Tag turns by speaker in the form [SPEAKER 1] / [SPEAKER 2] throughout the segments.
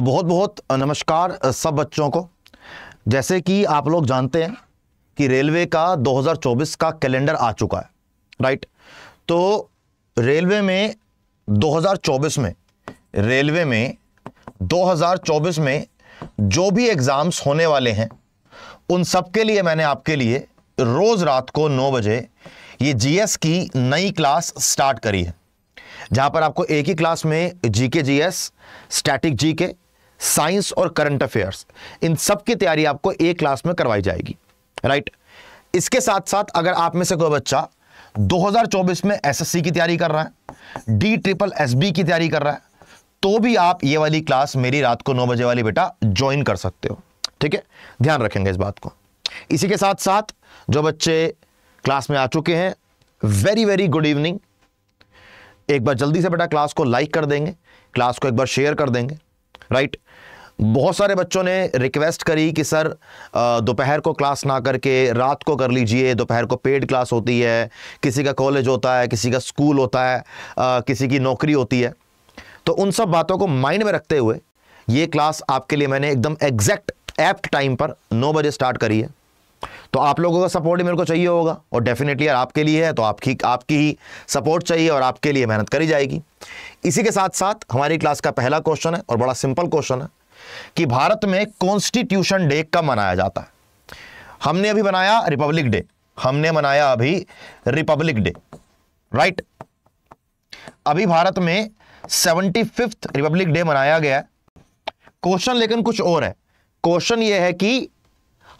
[SPEAKER 1] तो बहुत बहुत नमस्कार सब बच्चों को जैसे कि आप लोग जानते हैं कि रेलवे का 2024 का कैलेंडर आ चुका है राइट तो रेलवे में 2024 में रेलवे में 2024 में जो भी एग्ज़ाम्स होने वाले हैं उन सब के लिए मैंने आपके लिए रोज़ रात को 9 बजे ये जीएस की नई क्लास स्टार्ट करी है जहां पर आपको एक ही क्लास में GK GS static GK science और करंट अफेयर्स इन सब की तैयारी आपको एक क्लास में करवाई जाएगी राइट इसके साथ साथ अगर आप में से कोई बच्चा 2024 में एसएससी की तैयारी कर रहा है डी ट्रिपल एसबी की तैयारी कर रहा है तो भी आप ये वाली क्लास मेरी रात को नौ बजे वाली बेटा ज्वाइन कर सकते हो ठीक है ध्यान रखेंगे इस बात को इसी के साथ साथ जो बच्चे क्लास में आ चुके हैं वेरी वेरी गुड इवनिंग एक बार जल्दी से बेटा क्लास को लाइक कर देंगे क्लास को एक बार शेयर कर देंगे राइट बहुत सारे बच्चों ने रिक्वेस्ट करी कि सर दोपहर को क्लास ना करके रात को कर लीजिए दोपहर को पेड क्लास होती है किसी का कॉलेज होता है किसी का स्कूल होता है किसी की नौकरी होती है तो उन सब बातों को माइंड में रखते हुए ये क्लास आपके लिए मैंने एकदम एग्जैक्ट एप्ट टाइम पर नौ बजे स्टार्ट करी है तो आप लोगों का सपोर्ट ही मेरे को चाहिए होगा और डेफिनेटली आपके लिए है तो आपकी आपकी ही सपोर्ट चाहिए और आपके लिए मेहनत करी जाएगी इसी के साथ साथ हमारी क्लास का पहला क्वेश्चन है और बड़ा सिंपल क्वेश्चन है कि भारत में कॉन्स्टिट्यूशन डे कब मनाया जाता है हमने अभी बनाया रिपब्लिक डे हमने मनाया अभी रिपब्लिक डे राइट अभी भारत में सेवेंटी फिफ्थ रिपब्लिक डे मनाया गया क्वेश्चन लेकिन कुछ और है क्वेश्चन यह है कि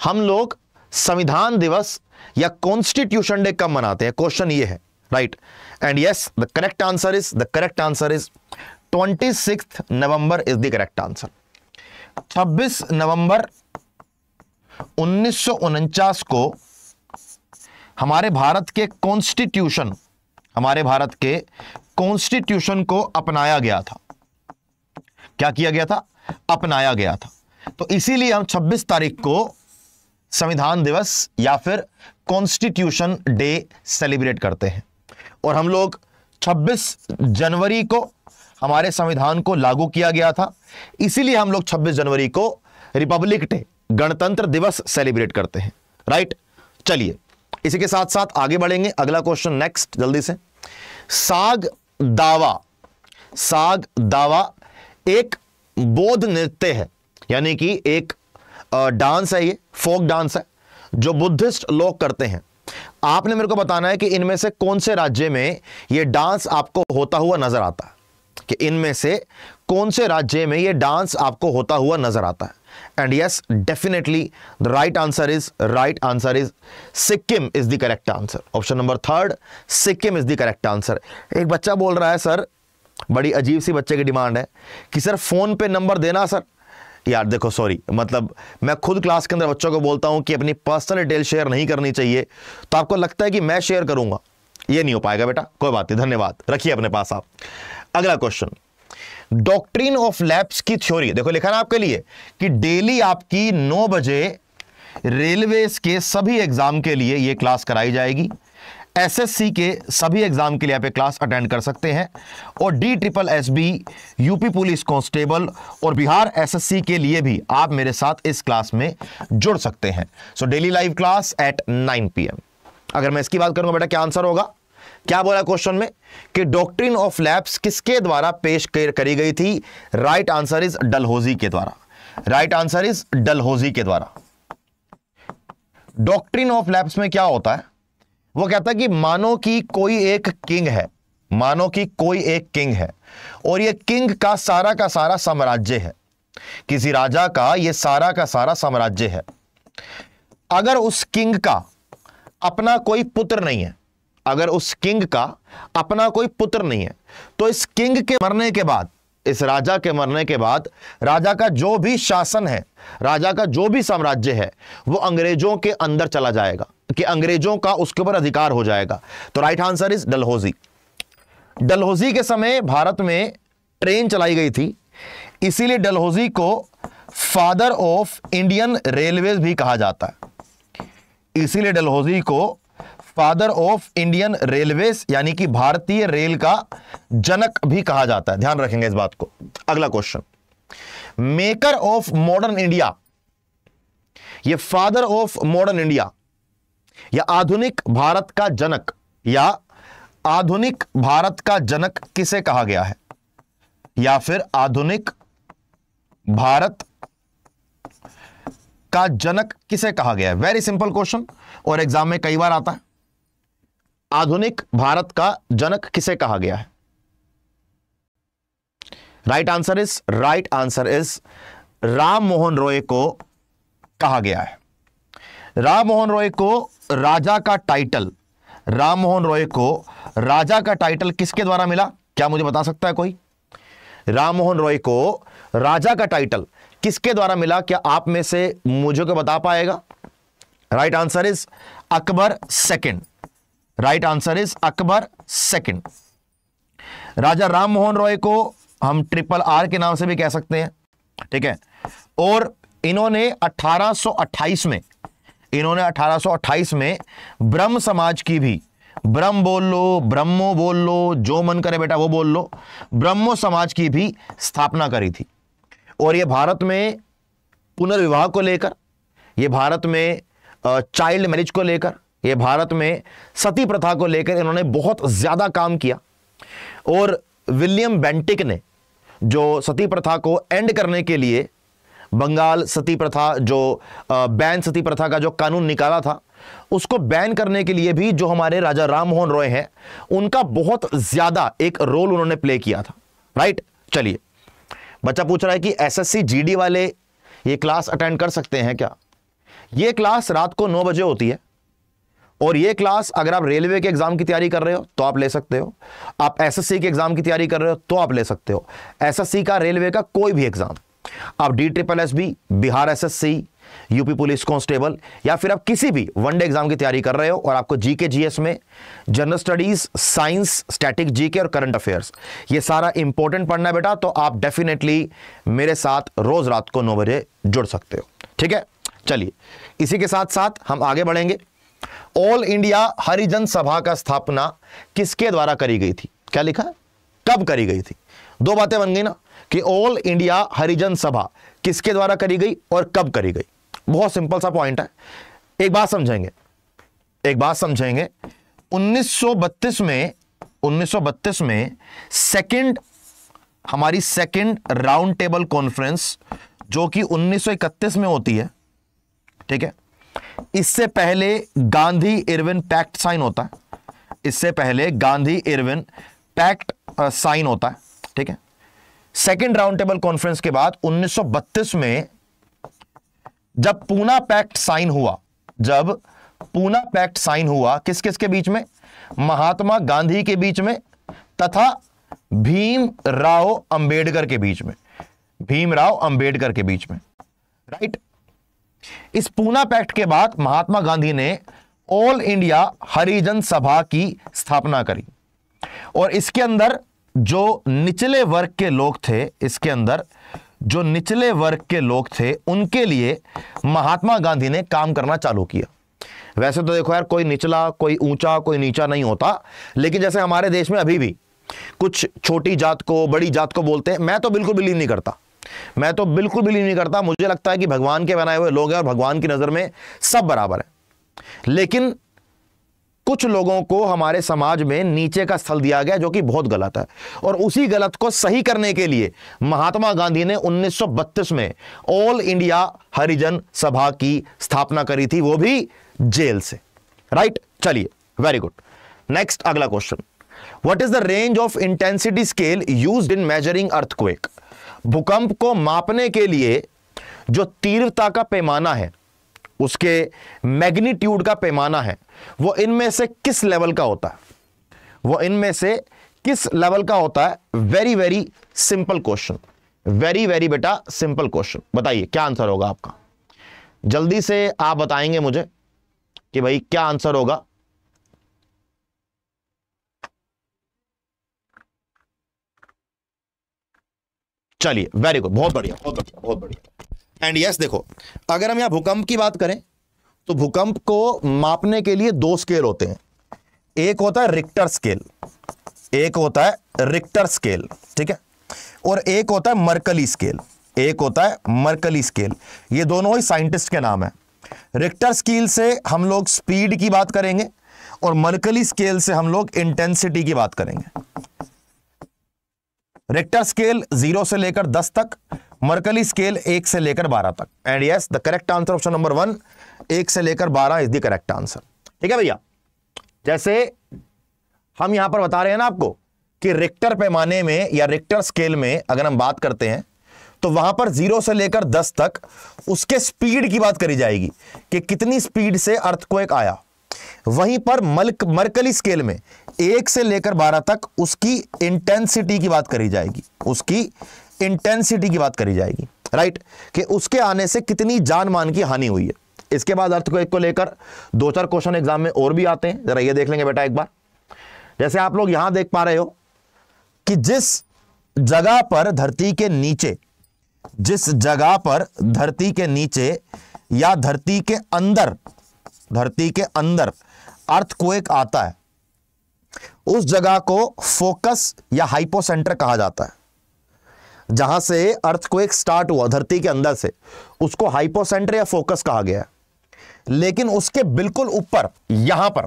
[SPEAKER 1] हम लोग संविधान दिवस या कॉन्स्टिट्यूशन डे कब मनाते हैं क्वेश्चन ये है right and yes the correct answer is the correct answer is six November is the correct answer 26 नवंबर उन्नीस को हमारे भारत के कॉन्स्टिट्यूशन हमारे भारत के कॉन्स्टिट्यूशन को अपनाया गया था क्या किया गया था अपनाया गया था तो इसीलिए हम 26 तारीख को संविधान दिवस या फिर कॉन्स्टिट्यूशन डे सेलिब्रेट करते हैं और हम लोग 26 जनवरी को हमारे संविधान को लागू किया गया था इसीलिए हम लोग 26 जनवरी को रिपब्लिक डे गणतंत्र दिवस सेलिब्रेट करते हैं राइट चलिए इसी के साथ साथ आगे बढ़ेंगे अगला क्वेश्चन नेक्स्ट जल्दी से साग दावा साग दावा एक बोध नृत्य है यानी कि एक डांस है ये फोक डांस है जो बुद्धिस्ट लोग करते हैं आपने मेरे को बताना है कि इनमें से कौन से राज्य में ये डांस आपको होता हुआ नजर आता है कि इनमें से कौन से राज्य में ये डांस आपको होता हुआ नजर आता है and yes definitely the right answer is right answer is Sikkim is the correct answer option number third Sikkim is the correct answer एक बच्चा बोल रहा है सर बड़ी अजीब सी बच्चे की डिमांड है कि सर फोन पे नंबर देना सर यार देखो सॉरी मतलब मैं खुद क्लास के अंदर बच्चों को बोलता हूं कि अपनी पर्सनल डिटेल शेयर नहीं करनी चाहिए तो आपको लगता है कि मैं शेयर करूंगा ये नहीं हो पाएगा बेटा कोई बात नहीं धन्यवाद रखिए अपने पास आप अगला क्वेश्चन डॉक्ट्रिन ऑफ लैप्स की थ्योरी देखो लिखा ना आपके लिए कि डेली आपकी 9 बजे रेलवे के सभी एग्जाम के लिए यह क्लास कराई जाएगी एसएससी के सभी एग्जाम के लिए आप क्लास अटेंड कर सकते हैं और D triple S B UP police constable और बिहार एसएससी के लिए भी आप मेरे साथ इस क्लास में जुड़ सकते हैं so daily live class at 9 PM अगर मैं इसकी बात करूंगा बेटा क्या आंसर होगा क्या बोला क्वेश्चन में कि डॉक्ट्रिन ऑफ लैब्स किसके द्वारा पेश करी गई थी राइट आंसर इज डलहोजी के द्वारा राइट आंसर इज डलहोजी के द्वारा डॉक्ट्रिन ऑफ लैब्स में क्या होता है वो कहता है कि मानो की कोई एक किंग है मानो की कोई एक किंग है और ये किंग का सारा का सारा साम्राज्य है किसी राजा का ये सारा का सारा साम्राज्य है अगर उस किंग का अपना कोई पुत्र नहीं है अगर उस किंग का अपना कोई पुत्र नहीं है तो इस किंग के मरने के बाद इस राजा के मरने के बाद राजा का जो भी शासन है राजा का जो भी साम्राज्य है वो अंग्रेजों के अंदर चला जाएगा कि अंग्रेजों का उसके ऊपर अधिकार हो जाएगा तो right answer is Dalhousie Dalhousie के समय भारत में ट्रेन चलाई गई थी इसीलिए डलहौजी को फादर ऑफ इंडियन रेलवेज भी कहा जाता है इसीलिए डलहौजी को फादर ऑफ इंडियन रेलवे यानी कि भारतीय रेल का जनक भी कहा जाता है ध्यान रखेंगे इस बात को अगला question maker of modern India ये फादर ऑफ मॉडर्न इंडिया या आधुनिक भारत का जनक या आधुनिक भारत का जनक किसे कहा गया है या फिर आधुनिक भारत का जनक किसे कहा गया है वेरी सिंपल क्वेश्चन और एग्जाम में कई बार आता है आधुनिक भारत का जनक किसे कहा गया है right answer is right answer is Ram Mohan Roy को कहा गया है राम मोहन रॉय को राजा का टाइटल राम मोहन रॉय को राजा का टाइटल किसके द्वारा मिला क्या मुझे बता सकता है कोई राम मोहन रॉय को राजा का टाइटल किसके द्वारा मिला क्या आप में से मुझे को बता पाएगा right answer is Akbar second right answer is Akbar second Raja Ram Mohan Roy को हम ट्रिपल आर के नाम से भी कह सकते हैं ठीक है और इन्होंने 1828 में इन्होंने 1828 में ब्रह्म समाज की भी ब्रह्म बोल लो ब्रह्मो बोल लो जो मन करे बेटा वो बोल लो ब्रह्मो समाज की भी स्थापना करी थी और ये भारत में पुनर्विवाह को लेकर ये भारत में चाइल्ड मैरिज को लेकर ये भारत में सती प्रथा को लेकर इन्होंने बहुत ज़्यादा काम किया और विलियम बेंटिक ने जो सती प्रथा को एंड करने के लिए बंगाल सती प्रथा जो बैन सती प्रथा का जो कानून निकाला था उसको बैन करने के लिए भी जो हमारे राजा राम मोहन रॉय हैं उनका बहुत ज़्यादा एक रोल उन्होंने प्ले किया था राइट चलिए बच्चा पूछ रहा है कि एसएससी जीडी वाले ये क्लास अटेंड कर सकते हैं क्या ये क्लास रात को नौ बजे होती है और ये क्लास अगर आप रेलवे के एग्ज़ाम की तैयारी कर रहे हो तो आप ले सकते हो आप एसएससी के एग्ज़ाम की तैयारी कर रहे हो तो आप ले सकते हो एसएससी का रेलवे का कोई भी एग्ज़ाम आप D triple S B Bihar SSC UP police constable या फिर आप किसी भी वनडे एग्जाम की तैयारी कर रहे हो और आपको जीके जीएस में general studies science static GK और करंट अफेयर्स ये सारा इंपॉर्टेंट पढ़ना है बेटा तो आप डेफिनेटली मेरे साथ रोज रात को नौ बजे जुड़ सकते हो ठीक है चलिए इसी के साथ साथ हम आगे बढ़ेंगे ऑल इंडिया हरिजन सभा का स्थापना किसके द्वारा करी गई थी क्या लिखा कब करी गई थी दो बातें बन गई ना कि ऑल इंडिया हरिजन सभा किसके द्वारा करी गई और कब करी गई बहुत सिंपल सा पॉइंट है एक बात समझेंगे एक बात समझेंगे 1932 में 1932 में सेकंड हमारी सेकंड राउंड टेबल कॉन्फ्रेंस जो कि 1931 में होती है ठीक है इससे पहले गांधी इरविन पैक्ट साइन होता है इससे पहले गांधी इरविन पैक्ट साइन होता है ठीक है सेकेंड राउंड टेबल कॉन्फ्रेंस के बाद 1932 में जब पूना पैक्ट साइन हुआ जब पूना पैक्ट साइन हुआ किस किस के बीच में महात्मा गांधी के बीच में तथा भीम राव अंबेडकर के बीच में भीमराव अंबेडकर के बीच में राइट इस पूना पैक्ट के बाद महात्मा गांधी ने ऑल इंडिया हरिजन सभा की स्थापना करी और इसके अंदर जो निचले वर्ग के लोग थे इसके अंदर जो निचले वर्ग के लोग थे उनके लिए महात्मा गांधी ने काम करना चालू किया वैसे तो देखो यार कोई निचला कोई ऊंचा कोई नीचा नहीं होता लेकिन जैसे हमारे देश में अभी भी कुछ छोटी जात को बड़ी जात को बोलते हैं मैं तो बिल्कुल बिलीव नहीं करता मैं तो बिल्कुल बिलीव नहीं करता मुझे लगता है कि भगवान के बनाए हुए लोग हैं और भगवान की नज़र में सब बराबर है लेकिन कुछ लोगों को हमारे समाज में नीचे का स्थल दिया गया जो कि बहुत गलत है और उसी गलत को सही करने के लिए महात्मा गांधी ने 1932 में ऑल इंडिया हरिजन सभा की स्थापना करी थी वो भी जेल से राइट चलिए वेरी गुड नेक्स्ट अगला question what is the range of intensity scale used in measuring earthquake भूकंप को मापने के लिए जो तीव्रता का पैमाना है उसके मैग्नीट्यूड का पैमाना है वो इनमें से किस लेवल का होता है वो इनमें से किस लेवल का होता है very very simple question very very बेटा सिंपल क्वेश्चन बताइए क्या आंसर होगा आपका जल्दी से आप बताएंगे मुझे कि भाई क्या आंसर होगा चलिए वेरी गुड बहुत बढ़िया बहुत बढ़िया बहुत बढ़िया एंड यस yes, देखो अगर हम यहां भूकंप की बात करें तो भूकंप को मापने के लिए दो स्केल होते हैं एक होता है रिक्टर स्केल एक होता है रिक्टर स्केल ठीक है और एक होता है मर्कली स्केल एक होता है मर्कली स्केल ये दोनों ही साइंटिस्ट के नाम है रिक्टर स्केल से हम लोग स्पीड की बात करेंगे और मर्कली स्केल से हम लोग इंटेंसिटी की बात करेंगे रेक्टर स्केल जीरो से लेकर दस तक मरकली स्केल एक से लेकर बारह तक and yes the correct answer option number one एक से लेकर बारह इज द करेक्ट आंसर ठीक है भैया जैसे हम यहां पर बता रहे हैं ना आपको कि रेक्टर पैमाने में या रेक्टर स्केल में अगर हम बात करते हैं तो वहां पर जीरो से लेकर दस तक उसके स्पीड की बात करी जाएगी कि कितनी स्पीड से अर्थ को एक आया वहीं पर मल्क मरकली स्केल में एक से लेकर बारह तक उसकी इंटेंसिटी की बात करी जाएगी उसकी इंटेंसिटी की बात करी जाएगी राइट कि उसके आने से कितनी जान मान की हानि हुई है इसके बाद अर्थ को एक को लेकर दो चार क्वेश्चन एग्जाम में और भी आते हैं जरा ये देख लेंगे बेटा एक बार जैसे आप लोग यहां देख पा रहे हो कि जिस जगह पर धरती के नीचे जिस जगह पर धरती के नीचे या धरती के अंदर धरती के अंदर अर्थ को एक आता है उस जगह को फोकस या हाइपोसेंटर कहा जाता है जहां से अर्थ को एक स्टार्ट हुआ धरती के अंदर से उसको हाइपोसेंटर या फोकस कहा गया लेकिन उसके बिल्कुल ऊपर यहां पर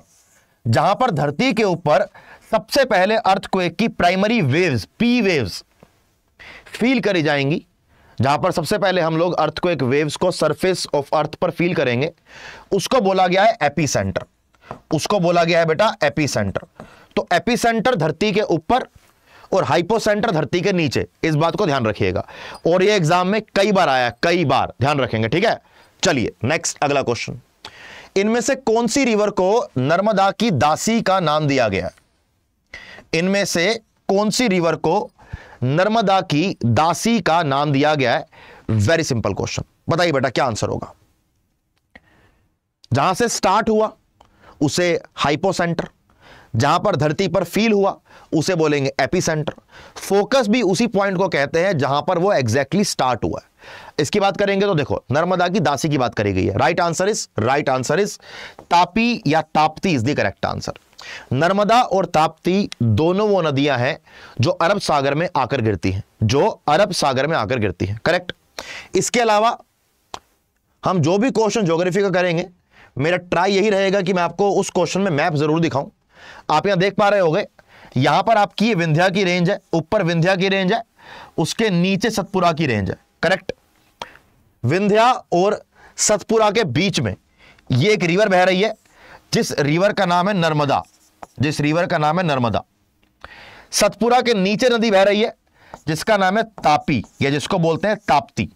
[SPEAKER 1] जहां पर धरती के ऊपर सबसे पहले अर्थ को की primary waves P waves feel करी जाएंगी जहां पर सबसे पहले हम लोग अर्थ को एक वेव्स को सरफेस ऑफ अर्थ पर फील करेंगे उसको बोला गया है एपी सेंटर उसको बोला गया है बेटा एपी सेंटर तो एपिसेंटर धरती के ऊपर और हाइपोसेंटर धरती के नीचे इस बात को ध्यान रखिएगा और ये एग्जाम में कई बार आया कई बार ध्यान रखेंगे ठीक है चलिए नेक्स्ट अगला क्वेश्चन इनमें से कौन सी रिवर को नर्मदा की दासी का नाम दिया गया इनमें से कौन सी रिवर को नर्मदा की दासी का नाम दिया गया है वेरी सिंपल क्वेश्चन बताइए बेटा क्या आंसर होगा जहां से स्टार्ट हुआ उसे हाइपोसेंटर जहां पर धरती पर फील हुआ उसे बोलेंगे एपिसेंटर फोकस भी उसी पॉइंट को कहते हैं जहां पर वो एग्जैक्टली exactly स्टार्ट हुआ इसकी बात करेंगे तो देखो नर्मदा की दासी की बात करी गई है right answer is right answer is Tapi या Tapti is the correct answer Narmada और ताप्ती दोनों वो नदियां हैं जो अरब सागर में आकर गिरती हैं जो अरब सागर में आकर गिरती हैं करेक्ट इसके अलावा हम जो भी क्वेश्चन ज्योग्राफी का करेंगे मेरा ट्राई यही रहेगा कि मैं आपको उस क्वेश्चन में मैप जरूर दिखाऊं आप यहां देख पा रहे गए यहां पर आपकी विंध्या की रेंज है ऊपर विंध्या की रेंज है उसके नीचे सतपुरा की रेंज है करेक्ट विंध्या और सतपुरा के बीच में ये एक रिवर बह रही है जिस रिवर का नाम है नर्मदा जिस रिवर का नाम है नर्मदा सतपुरा के नीचे नदी बह रही है जिसका नाम है तापी या जिसको बोलते हैं ताप्ती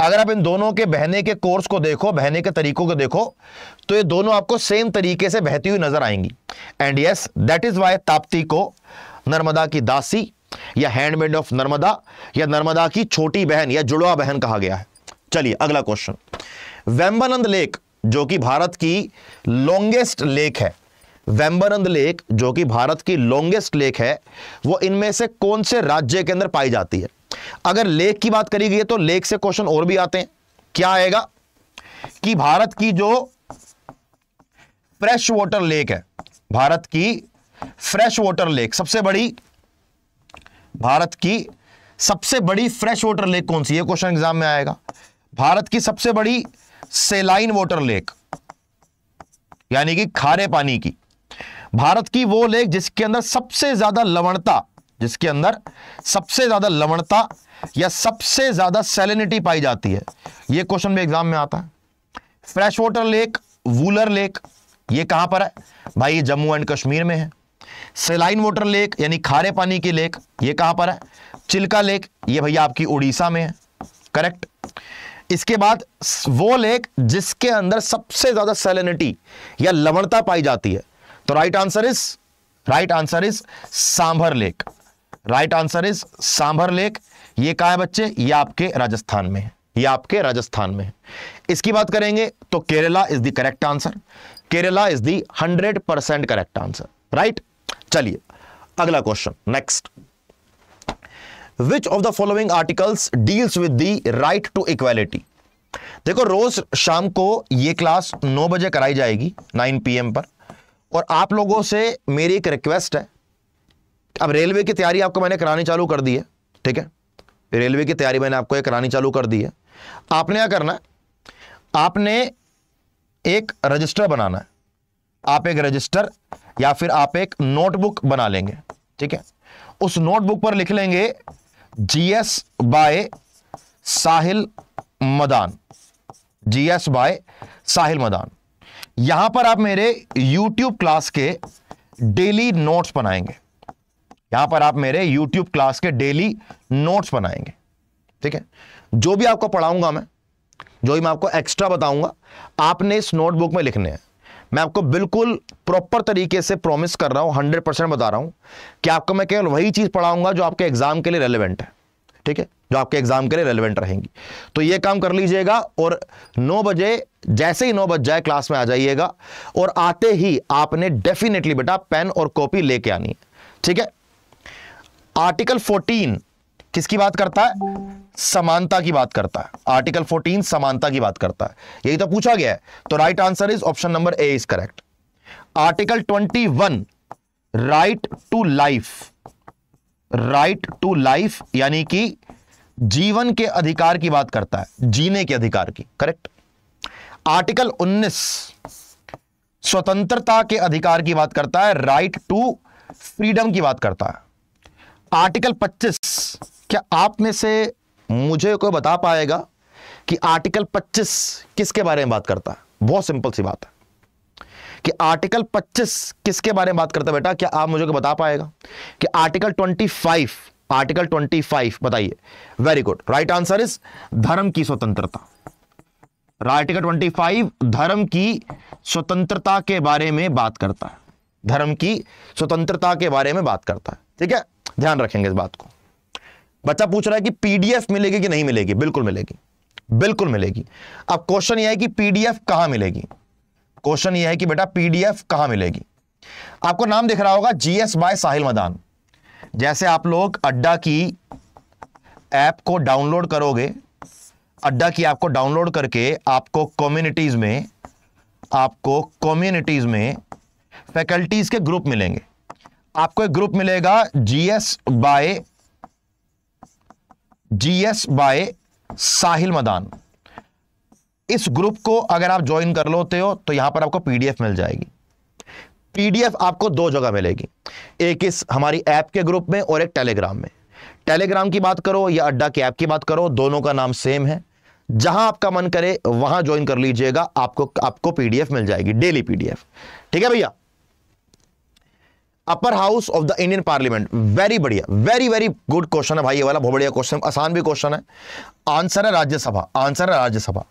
[SPEAKER 1] अगर आप इन दोनों के बहने के कोर्स को देखो बहने के तरीकों को देखो तो ये दोनों आपको सेम तरीके से बहती हुई नजर आएंगी and yes that is why Tapti को नर्मदा की दासी या हैंडमेड ऑफ नर्मदा या नर्मदा की छोटी बहन या जुड़वा बहन कहा गया है चलिए अगला क्वेश्चन वेम्बानंद लेक जो कि भारत की लॉन्गेस्ट लेक है वेम्बानंद लेक जो कि भारत की लॉन्गेस्ट लेक है वो इनमें से कौन से राज्य के अंदर पाई जाती है अगर लेख की बात करी गई है तो लेख से क्वेश्चन और भी आते हैं क्या आएगा कि भारत की जो फ्रेश वाटर लेक है भारत की फ्रेश वाटर लेक सबसे बड़ी भारत की सबसे बड़ी फ्रेश वाटर लेक कौन सी है क्वेश्चन एग्जाम में आएगा भारत की सबसे बड़ी सेलाइन वाटर लेक यानी कि खारे पानी की भारत की वो लेक जिसके अंदर सबसे ज्यादा लवणता जिसके अंदर सबसे ज़्यादा लवणता या सबसे ज़्यादा सेलिनिटी पाई जाती है यह क्वेश्चन भी एग्जाम में आता है fresh water lake Wular lake ये कहां पर है भाई जम्मू एंड कश्मीर में है सेलाइन वाटर लेक यानी खारे पानी की लेक ये कहां पर है चिल्का लेक ये भैया आपकी उड़ीसा में है करेक्ट इसके बाद वो लेक जिसके अंदर सबसे ज़्यादा सेलिनिटी या लवणता पाई जाती है तो right answer is right answer is Sambhar lake right answer is Sambhar lake ये कहा है बच्चे ये आपके राजस्थान में ये आपके राजस्थान में है इसकी बात करेंगे तो Kerala is the correct answer Kerala is the hundred percent correct answer right चलिए अगला question next which of the following articles deals with the right to equality देखो रोज शाम को ये क्लास 9 बजे कराई जाएगी 9 पीएम पर और आप लोगों से मेरी एक रिक्वेस्ट है अब रेलवे की तैयारी आपको मैंने करानी चालू कर दी है ठीक है रेलवे की तैयारी मैंने आपको ये करानी चालू कर दी है आपने क्या करना आपने एक रजिस्टर बनाना है आप एक रजिस्टर या फिर आप एक नोटबुक बना लेंगे ठीक है उस नोटबुक पर लिख लेंगे GS by Sahil Madan GS by Sahil Madan यहां पर आप मेरे यूट्यूब क्लास के डेली नोट्स बनाएंगे यहां पर आप मेरे यूट्यूब क्लास के डेली नोट्स बनाएंगे ठीक है जो भी आपको पढ़ाऊंगा मैं जो भी मैं आपको एक्स्ट्रा बताऊंगा आपने इस नोटबुक में लिखने हैं मैं आपको बिल्कुल प्रॉपर तरीके से प्रॉमिस कर रहा हूं हंड्रेड परसेंट बता रहा हूं कि आपको मैं केवल वही चीज़ पढ़ाऊंगा जो आपके एग्जाम के लिए रेलिवेंट है ठीक है जो आपके एग्जाम के लिए रेलिवेंट रहेंगी तो ये काम कर लीजिएगा और नौ बजे जैसे ही नौ बज जाए क्लास में आ जाइएगा और आते ही आपने डेफिनेटली बेटा पेन और कॉपी लेके आनी है ठीक है आर्टिकल 14 किसकी बात करता है समानता की बात करता है आर्टिकल 14 समानता की बात करता है यही तो पूछा गया है तो right answer is option number A is correct article 21 right to life right to life यानी कि जीवन के अधिकार की बात करता है जीने के अधिकार की करेक्ट आर्टिकल 19 स्वतंत्रता के अधिकार की बात करता है राइट टू फ्रीडम की बात करता है आर्टिकल 25 क्या आप में से मुझे कोई बता पाएगा कि आर्टिकल 25 किसके बारे में बात करता है बहुत सिंपल सी बात है कि आर्टिकल 25 किसके बारे में बात करता है बेटा क्या आप मुझे को बता पाएगा कि आर्टिकल 25 आर्टिकल 25 बताइए very good right answer is धर्म की स्वतंत्रता आर्टिकल 25 धर्म की स्वतंत्रता के बारे में बात करता है धर्म की स्वतंत्रता के बारे में बात करता है ठीक है ध्यान रखेंगे इस बात को बच्चा पूछ रहा है कि पीडीएफ मिलेगी कि नहीं मिलेगी बिल्कुल मिलेगी बिल्कुल मिलेगी अब क्वेश्चन यह है कि पीडीएफ कहां मिलेगी क्वेश्चन यह है कि बेटा पीडीएफ कहां मिलेगी आपको नाम दिख रहा होगा जीएस बाय साहिल मदान जैसे आप लोग अड्डा की ऐप को डाउनलोड करोगे अड्डा की ऐप को डाउनलोड करके आपको कम्युनिटीज में आपको कम्युनिटीज में फैकल्टीज के ग्रुप मिलेंगे आपको एक ग्रुप मिलेगा GS by GS by Sahil Madan इस ग्रुप को अगर आप ज्वाइन कर लोते हो तो यहां पर आपको पीडीएफ मिल जाएगी पीडीएफ आपको दो जगह मिलेगी एक इस हमारी ऐप के ग्रुप में और एक टेलीग्राम में टेलीग्राम की बात करो या अड्डा के ऐप की बात करो दोनों का नाम सेम है जहां आपका मन करे वहां ज्वाइन कर लीजिएगा आपको आपको पीडीएफ मिल जाएगी डेली पीडीएफ ठीक है भैया upper house of the Indian parliament very बढ़िया वेरी वेरी गुड क्वेश्चन है भाई ये वाला बहुत बढ़िया क्वेश्चन आसान भी क्वेश्चन है आंसर है राज्यसभा आंसर है राज्यसभा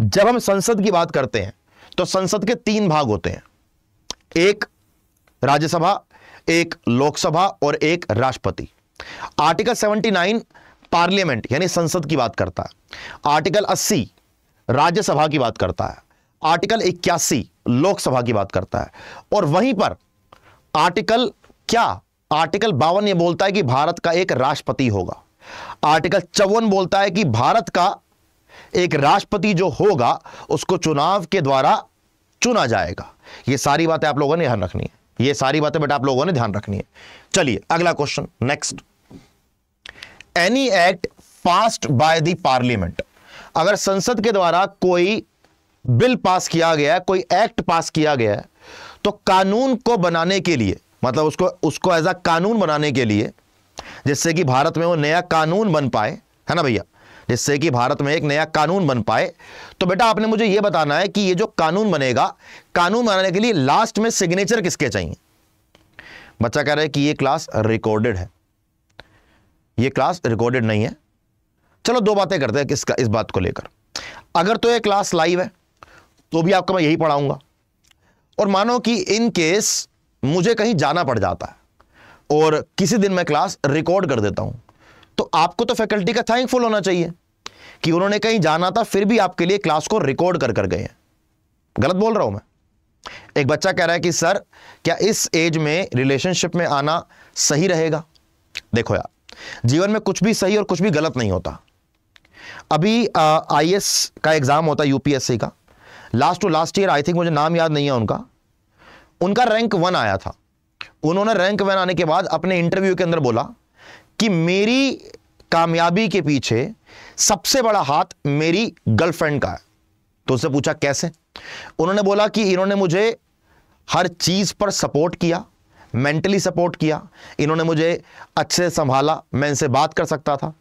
[SPEAKER 1] जब हम संसद की बात करते हैं तो संसद के तीन भाग होते हैं एक राज्यसभा एक लोकसभा और एक राष्ट्रपति आर्टिकल 79 पार्लियामेंट यानी संसद की बात करता है आर्टिकल 80 राज्यसभा की बात करता है आर्टिकल इक्यासी लोकसभा की बात करता है और वहीं पर आर्टिकल क्या आर्टिकल बावन ये बोलता है कि भारत का एक राष्ट्रपति होगा आर्टिकल चौवन बोलता है कि भारत का एक राष्ट्रपति जो होगा उसको चुनाव के द्वारा चुना जाएगा ये सारी बातें आप लोगों ने ध्यान रखनी है ये सारी बातें बेटा आप लोगों ने ध्यान रखनी है चलिए अगला question next any act passed by the parliament अगर संसद के द्वारा कोई बिल पास किया गया कोई एक्ट पास किया गया है तो कानून को बनाने के लिए मतलब उसको उसको एज अ कानून बनाने के लिए जिससे कि भारत में वो नया कानून बन पाए है ना भैया जिससे कि भारत में एक नया कानून बन पाए तो बेटा आपने मुझे ये बताना है कि ये जो कानून बनेगा कानून बनाने के लिए लास्ट में सिग्नेचर किसके चाहिए बच्चा कह रहा है कि ये क्लास रिकॉर्डेड है ये क्लास रिकॉर्डेड नहीं है चलो दो बातें करते हैं किसका इस बात को लेकर अगर तो ये क्लास लाइव है तो भी आपको मैं यही पढ़ाऊंगा और मानो कि इन केस मुझे कहीं जाना पड़ जाता है और किसी दिन मैं क्लास रिकॉर्ड कर देता हूं तो आपको तो फैकल्टी का थैंकफुल होना चाहिए कि उन्होंने कहीं जाना था फिर भी आपके लिए क्लास को रिकॉर्ड कर कर गए हैं गलत बोल रहा हूं मैं एक बच्चा कह रहा है कि सर क्या इस एज में रिलेशनशिप में आना सही रहेगा देखो यार जीवन में कुछ भी सही और कुछ भी गलत नहीं होता अभी आईएएस का एग्जाम होता है यूपीएससी का last to last year I think मुझे नाम याद नहीं है उनका उनका रैंक वन आया था उन्होंने रैंक वन आने के बाद अपने इंटरव्यू के अंदर बोला कि मेरी कामयाबी के पीछे सबसे बड़ा हाथ मेरी गर्लफ्रेंड का है तो उससे पूछा कैसे उन्होंने बोला कि इन्होंने मुझे हर चीज़ पर सपोर्ट किया मेंटली सपोर्ट किया इन्होंने मुझे अच्छे से संभाला मैं इनसे बात कर सकता था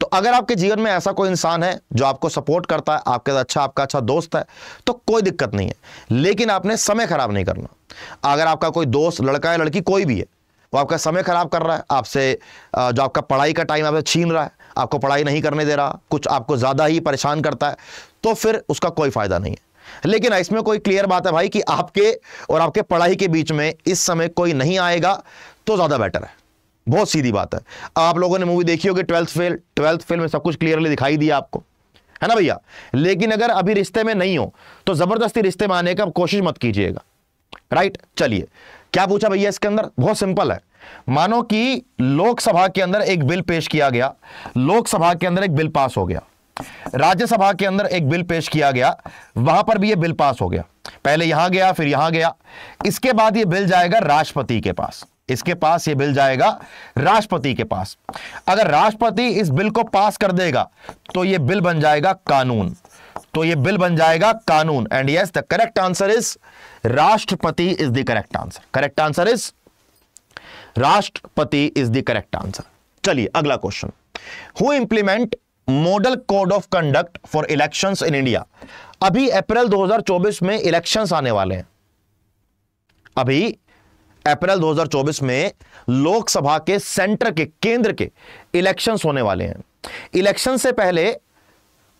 [SPEAKER 1] तो अगर आपके जीवन में ऐसा कोई इंसान है जो आपको सपोर्ट करता है आपके अच्छा आपका अच्छा दोस्त है तो कोई दिक्कत नहीं है लेकिन आपने समय खराब नहीं करना अगर आपका कोई दोस्त लड़का या लड़की कोई भी है वो आपका समय खराब कर रहा है आपसे जो आपका पढ़ाई का टाइम आपसे छीन रहा है आपको पढ़ाई नहीं करने दे रहा कुछ आपको ज़्यादा ही परेशान करता है तो फिर उसका कोई फ़ायदा नहीं है लेकिन इसमें कोई क्लियर बात है भाई कि आपके और आपके पढ़ाई के बीच में इस समय कोई नहीं आएगा तो ज़्यादा बेटर है बहुत सीधी बात है आप लोगों ने मूवी देखी होगी ट्वेल्थ फेल ट्वेल्थ फेल में सब कुछ क्लियरली दिखाई दिया आपको है ना भैया लेकिन अगर अभी रिश्ते में नहीं हो तो जबरदस्ती रिश्ते में आने का कोशिश मत कीजिएगा राइट चलिए क्या पूछा भैया इसके अंदर बहुत सिंपल है मानो कि लोकसभा के अंदर एक बिल पेश किया गया लोकसभा के अंदर एक बिल पास हो गया राज्यसभा के अंदर एक बिल पेश किया गया वहां पर भी यह बिल पास हो गया पहले यहां गया फिर यहां गया इसके बाद यह बिल जाएगा राष्ट्रपति के पास इसके पास ये बिल जाएगा राष्ट्रपति के पास अगर राष्ट्रपति इस बिल को पास कर देगा तो ये बिल बन जाएगा कानून तो ये बिल बन जाएगा कानून and yes the correct answer is राष्ट्रपति is the correct answer correct answer is राष्ट्रपति इज द करेक्ट आंसर चलिए अगला question who implement model code of conduct for elections in India अभी अप्रैल 2024 में इलेक्शंस आने वाले हैं अभी अप्रैल 2024 में लोकसभा के सेंटर के केंद्र के इलेक्शंस होने वाले हैं इलेक्शन से पहले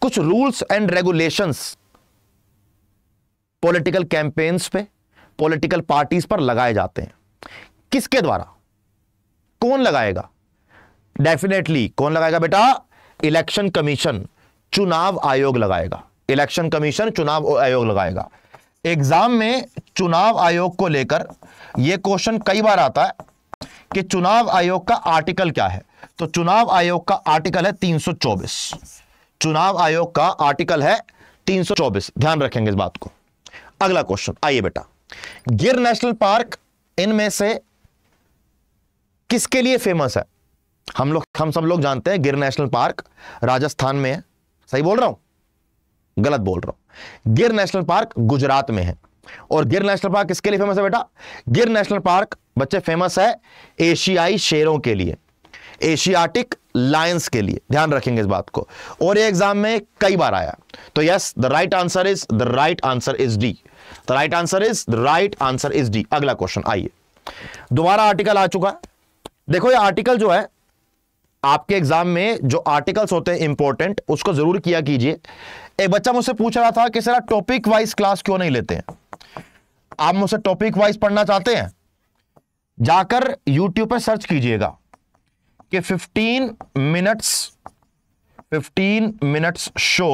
[SPEAKER 1] कुछ rules and regulations political campaigns पे पॉलिटिकल पार्टीज पर लगाए जाते हैं किसके द्वारा कौन लगाएगा डेफिनेटली कौन लगाएगा बेटा इलेक्शन कमीशन चुनाव आयोग लगाएगा इलेक्शन कमीशन चुनाव आयोग लगाएगा एग्जाम में चुनाव आयोग को लेकर ये क्वेश्चन कई बार आता है कि चुनाव आयोग का आर्टिकल क्या है तो चुनाव आयोग का आर्टिकल है 324 चुनाव आयोग का आर्टिकल है 324 ध्यान रखेंगे इस बात को अगला क्वेश्चन आइए बेटा गिर नेशनल पार्क इनमें से किसके लिए फेमस है हम लोग हम सब लोग जानते हैं गिर नेशनल पार्क राजस्थान में है सही बोल रहा हूं गलत बोल रहा हूं गिर नेशनल पार्क गुजरात में है और गिर नेशनल पार्क किसके लिए फेमस है बेटा गिर नेशनल पार्क बच्चे फेमस है एशियाई शेरों के लिए एशियाटिक लायंस के लिए ध्यान रखेंगे इस बात को और ये एग्जाम में कई बार आया तो yes the right answer is the right answer is D the right answer is the right answer is D अगला क्वेश्चन आइए दोबारा आर्टिकल आ चुका देखो ये आर्टिकल जो है आपके एग्जाम में जो आर्टिकल्स होते हैं इंपॉर्टेंट उसको जरूर किया कीजिए एक बच्चा मुझसे पूछ रहा था कि सर टॉपिक वाइज क्लास क्यों नहीं लेते हैं आप मुझसे टॉपिक वाइज पढ़ना चाहते हैं जाकर यूट्यूब पर सर्च कीजिएगा कि 15 minutes 15 minutes show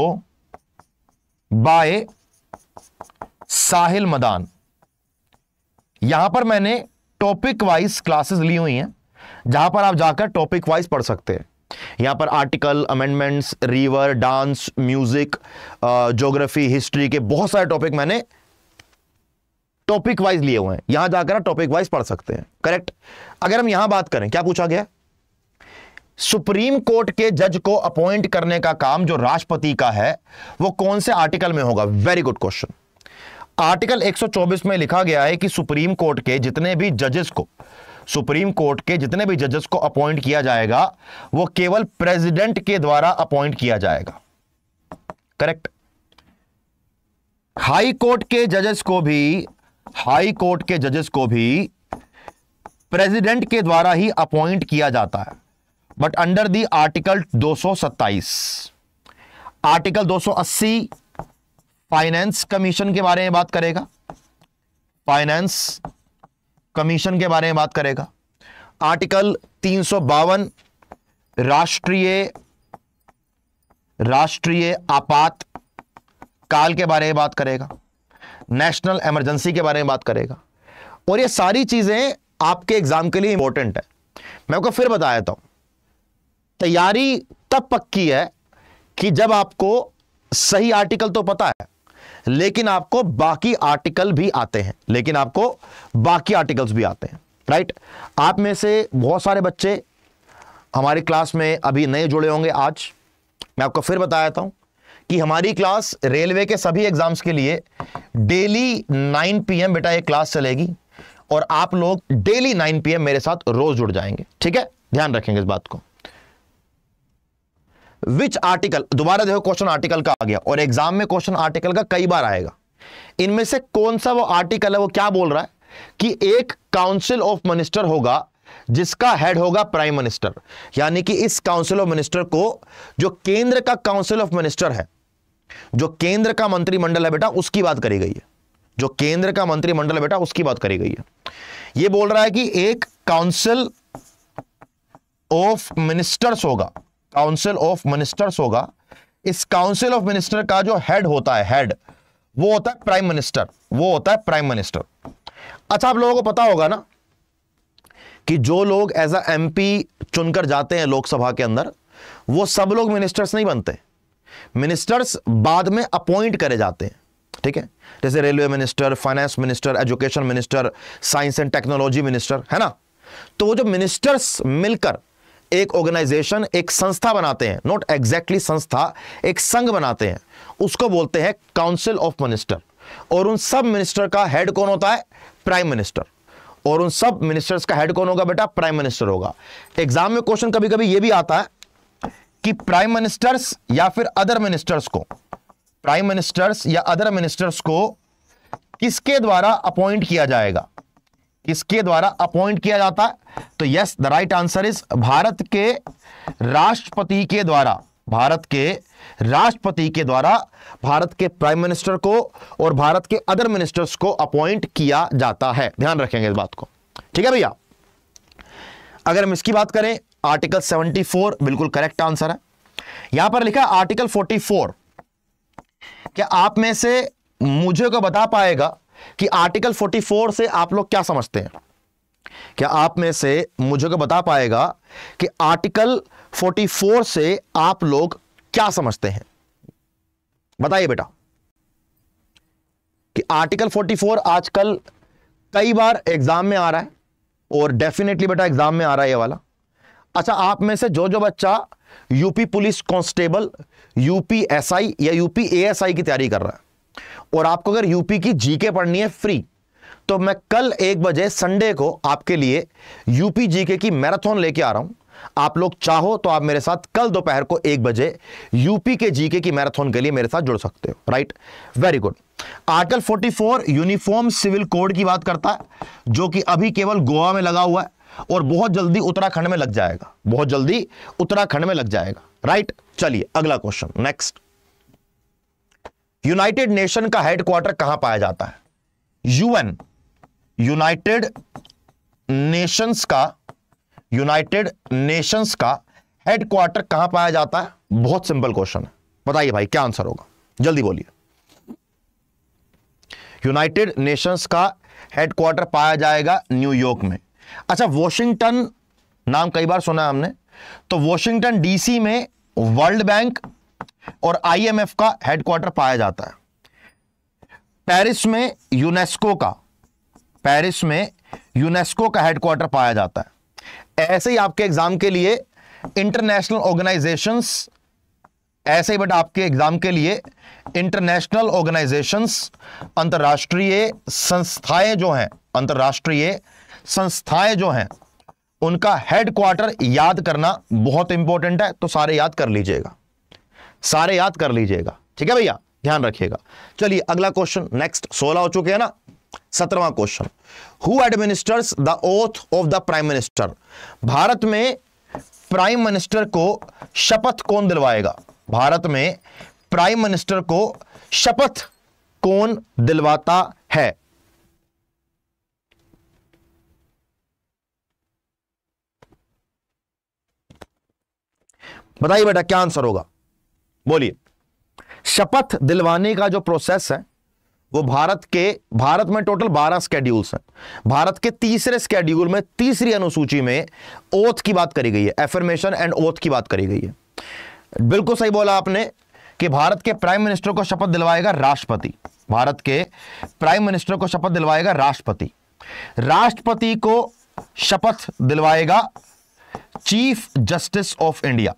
[SPEAKER 1] by Sahil Madan यहां पर मैंने टॉपिक वाइज क्लासेस ली हुई हैं जहां पर आप जाकर टॉपिक वाइज पढ़ सकते हैं यहां पर article amendments river dance music geography history के बहुत सारे टॉपिक मैंने टॉपिक वाइज लिए हुए हैं यहां जाकर आप टॉपिक वाइज पढ़ सकते हैं करेक्ट अगर हम यहां बात करें क्या पूछा गया सुप्रीम कोर्ट के जज को अपॉइंट करने का काम जो राष्ट्रपति का है वो कौन से आर्टिकल में होगा वेरी गुड क्वेश्चन आर्टिकल 124 में लिखा गया है कि सुप्रीम कोर्ट के जितने भी जजेस को सुप्रीम कोर्ट के जितने भी जजेस को अपॉइंट किया जाएगा वो केवल प्रेसिडेंट के द्वारा अपॉइंट किया जाएगा करेक्ट हाई कोर्ट के जजेस को भी हाई कोर्ट के जजेस को भी प्रेसिडेंट के द्वारा ही अपॉइंट किया जाता है but under the article 227 article 280 finance commission के बारे में बात करेगा फाइनेंस कमीशन के बारे में बात करेगा आर्टिकल तीन राष्ट्रीय राष्ट्रीय आपात काल के बारे में बात करेगा नेशनल इमरजेंसी के बारे में बात करेगा और ये सारी चीज़ें आपके एग्ज़ाम के लिए इंपॉर्टेंट है मैं आपको फिर बता देता तैयारी तब पक्की है कि जब आपको सही आर्टिकल तो पता है लेकिन आपको बाकी आर्टिकल भी आते हैं लेकिन आपको बाकी आर्टिकल्स भी आते हैं राइट आप में से बहुत सारे बच्चे हमारी क्लास में अभी नए जुड़े होंगे आज मैं आपको फिर बताया था हूं कि हमारी क्लास रेलवे के सभी एग्जाम्स के लिए डेली 9 पीएम बेटा ये क्लास चलेगी और आप लोग डेली 9 पीएम मेरे साथ रोज जुड़ जाएंगे ठीक है ध्यान रखेंगे इस बात को विच आर्टिकल दोबारा देखो क्वेश्चन आर्टिकल का आ गया और एग्जाम में क्वेश्चन आर्टिकल का कई बार आएगा इनमें से कौन सा वो आर्टिकल है वो क्या बोल रहा है कि एक काउंसिल ऑफ मिनिस्टर होगा जिसका हेड होगा प्राइम मिनिस्टर यानी कि इस काउंसिल ऑफ मिनिस्टर को जो केंद्र का काउंसिल ऑफ मिनिस्टर है जो केंद्र का मंत्रिमंडल है बेटा उसकी बात करी गई है जो केंद्र का मंत्रिमंडल है बेटा उसकी बात करी गई है यह बोल रहा है कि एक काउंसिल ऑफ मिनिस्टर्स होगा काउंसिल ऑफ मिनिस्टर्स होगा इस काउंसिल ऑफ मिनिस्टर का जो हेड होता है हेड वो होता है प्राइम मिनिस्टर वो होता है प्राइम मिनिस्टर अच्छा आप लोगों को पता होगा ना कि जो लोग एज अ एमपी चुनकर जाते हैं लोकसभा के अंदर वो सब लोग मिनिस्टर्स नहीं बनते मिनिस्टर्स बाद में अपॉइंट करे जाते हैं ठीक है जैसे railway minister finance minister education minister science and technology minister है ना तो वो जो मिनिस्टर्स मिलकर एक ऑर्गेनाइजेशन एक संस्था बनाते हैं नॉट एग्जैक्टली exactly संस्था एक संघ बनाते हैं उसको बोलते हैं काउंसिल ऑफ मिनिस्टर और उन सब मिनिस्टर का हेड कौन होता है प्राइम मिनिस्टर और उन सब मिनिस्टर्स का हेड कौन होगा बेटा प्राइम मिनिस्टर होगा एग्जाम में क्वेश्चन कभी कभी यह भी आता है कि प्राइम मिनिस्टर्स या फिर अदर मिनिस्टर्स को प्राइम मिनिस्टर्स या अदर मिनिस्टर्स को किसके द्वारा अपॉइंट किया जाएगा किसके द्वारा अपॉइंट किया जाता है तो yes the right answer is Bharat के राष्ट्रपति के द्वारा भारत के राष्ट्रपति के द्वारा भारत के प्राइम मिनिस्टर को और भारत के अदर मिनिस्टर्स को अपॉइंट किया जाता है ध्यान रखेंगे इस बात को ठीक है भैया अगर हम इसकी बात करें आर्टिकल 74 बिल्कुल करेक्ट आंसर है यहां पर लिखा आर्टिकल 44 क्या आप में से मुझे को बता पाएगा कि आर्टिकल 44 से आप लोग क्या समझते हैं क्या आप में से मुझे को बता पाएगा कि आर्टिकल 44 से आप लोग क्या समझते हैं बताइए बेटा कि आर्टिकल 44 आजकल कई बार एग्जाम में आ रहा है और डेफिनेटली बेटा एग्जाम में आ रहा है ये वाला अच्छा आप में से जो जो बच्चा UP police constable UP SI या यूपी एएसआई की तैयारी कर रहा है और आपको अगर यूपी की जीके पढ़नी है फ्री तो मैं कल एक बजे संडे को आपके लिए यूपी जीके की मैराथन लेके आ रहा हूं आप लोग चाहो तो आप मेरे साथ कल दोपहर को एक बजे यूपी के जीके की मैराथन के लिए मेरे साथ जुड़ सकते हो right very good article 44 uniform civil code की बात करता है जो कि अभी केवल गोवा में लगा हुआ है और बहुत जल्दी उत्तराखंड में लग जाएगा बहुत जल्दी उत्तराखंड में लग जाएगा राइट चलिए अगला क्वेश्चन नेक्स्ट यूनाइटेड नेशन का हेडक्वार्टर कहां पाया जाता है यूएन यूनाइटेड नेशंस का यूनाइटेड नेशंस का हेडक्वार्टर कहां पाया जाता है बहुत सिंपल क्वेश्चन है बताइए भाई क्या आंसर होगा जल्दी बोलिए यूनाइटेड नेशंस का हेडक्वार्टर पाया जाएगा न्यूयॉर्क में अच्छा वॉशिंगटन नाम कई बार सुना हमने तो वॉशिंगटन डीसी में वर्ल्ड बैंक और आईएमएफ का हेडक्वार्टर पाया जाता है पेरिस में यूनेस्को का पेरिस में यूनेस्को का हेडक्वार्टर पाया जाता है ऐसे ही आपके एग्जाम के लिए इंटरनेशनल ऑर्गेनाइजेशन ऐसे ही बट आपके एग्जाम के लिए इंटरनेशनल ऑर्गेनाइजेशंस अंतरराष्ट्रीय संस्थाएं जो हैं अंतरराष्ट्रीय संस्थाएं जो हैं उनका हेडक्वार्टर याद करना बहुत इंपॉर्टेंट है तो सारे याद कर लीजिएगा सारे याद कर लीजिएगा ठीक है भैया ध्यान रखिएगा चलिए अगला क्वेश्चन नेक्स्ट सोलह हो चुके हैं ना सत्रवा question who administers the oath of the prime minister Bharat में प्राइम मिनिस्टर को शपथ कौन दिलवाएगा भारत में प्राइम मिनिस्टर को शपथ कौन दिलवाता है बताइए बेटा क्या आंसर होगा बोलिए शपथ दिलवाने का जो प्रोसेस है वो भारत के भारत में टोटल 12 स्केड्यूल्स हैं भारत के तीसरे स्केड्यूल में तीसरी अनुसूची में ओथ की बात करी गई है एफर्मेशन एंड ओथ की बात करी गई है बिल्कुल सही बोला आपने कि भारत के प्राइम मिनिस्टर को शपथ दिलवाएगा राष्ट्रपति भारत के प्राइम मिनिस्टर को शपथ दिलवाएगा राष्ट्रपति राष्ट्रपति को शपथ दिलवाएगा chief justice of India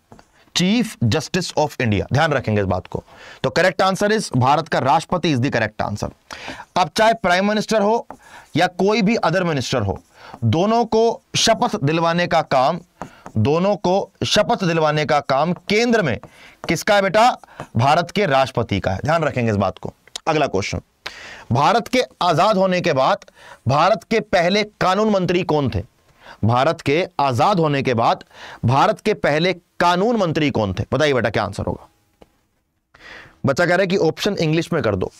[SPEAKER 1] chief justice of India ध्यान रखेंगे इस बात को तो करेक्ट आंसर इज भारत का राष्ट्रपति इज द करेक्ट आंसर अब चाहे प्राइम मिनिस्टर हो या कोई भी अदर मिनिस्टर हो दोनों को शपथ दिलवाने का काम दोनों को शपथ दिलवाने का काम केंद्र में किसका है बेटा भारत के राष्ट्रपति का है ध्यान रखेंगे इस बात को अगला क्वेश्चन भारत के आजाद होने के बाद भारत के पहले कानून मंत्री कौन थे भारत के आज़ाद होने के बाद भारत के पहले कानून मंत्री कौन थे बताइए बेटा क्या आंसर होगा बच्चा कह रहा है कि ऑप्शन इंग्लिश में कर दो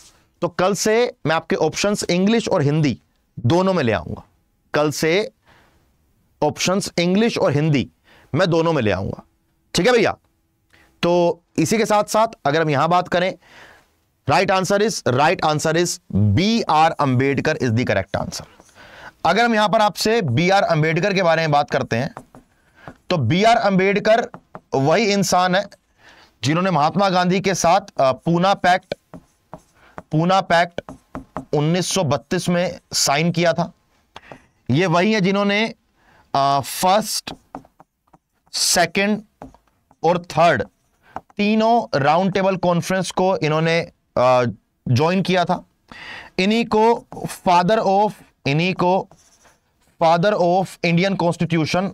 [SPEAKER 1] तो कल से मैं आपके ऑप्शंस इंग्लिश और हिंदी दोनों में ले आऊंगा कल से ऑप्शंस इंग्लिश और हिंदी मैं दोनों में ले आऊंगा ठीक है भैया तो इसी के साथ साथ अगर हम यहां बात करें right answer is right answer is B R Ambedkar is the correct answer अगर हम यहां पर आपसे बी आर अंबेडकर के बारे में बात करते हैं तो बी आर अंबेडकर वही इंसान है जिन्होंने महात्मा गांधी के साथ पूना पैक्ट पूना पैक्ट 1932 में साइन किया था ये वही है जिन्होंने फर्स्ट सेकंड और थर्ड तीनों राउंड टेबल कॉन्फ्रेंस को इन्होंने ज्वाइन किया था इन्हीं को फादर ऑफ इन्हीं को फादर ऑफ इंडियन कॉन्स्टिट्यूशन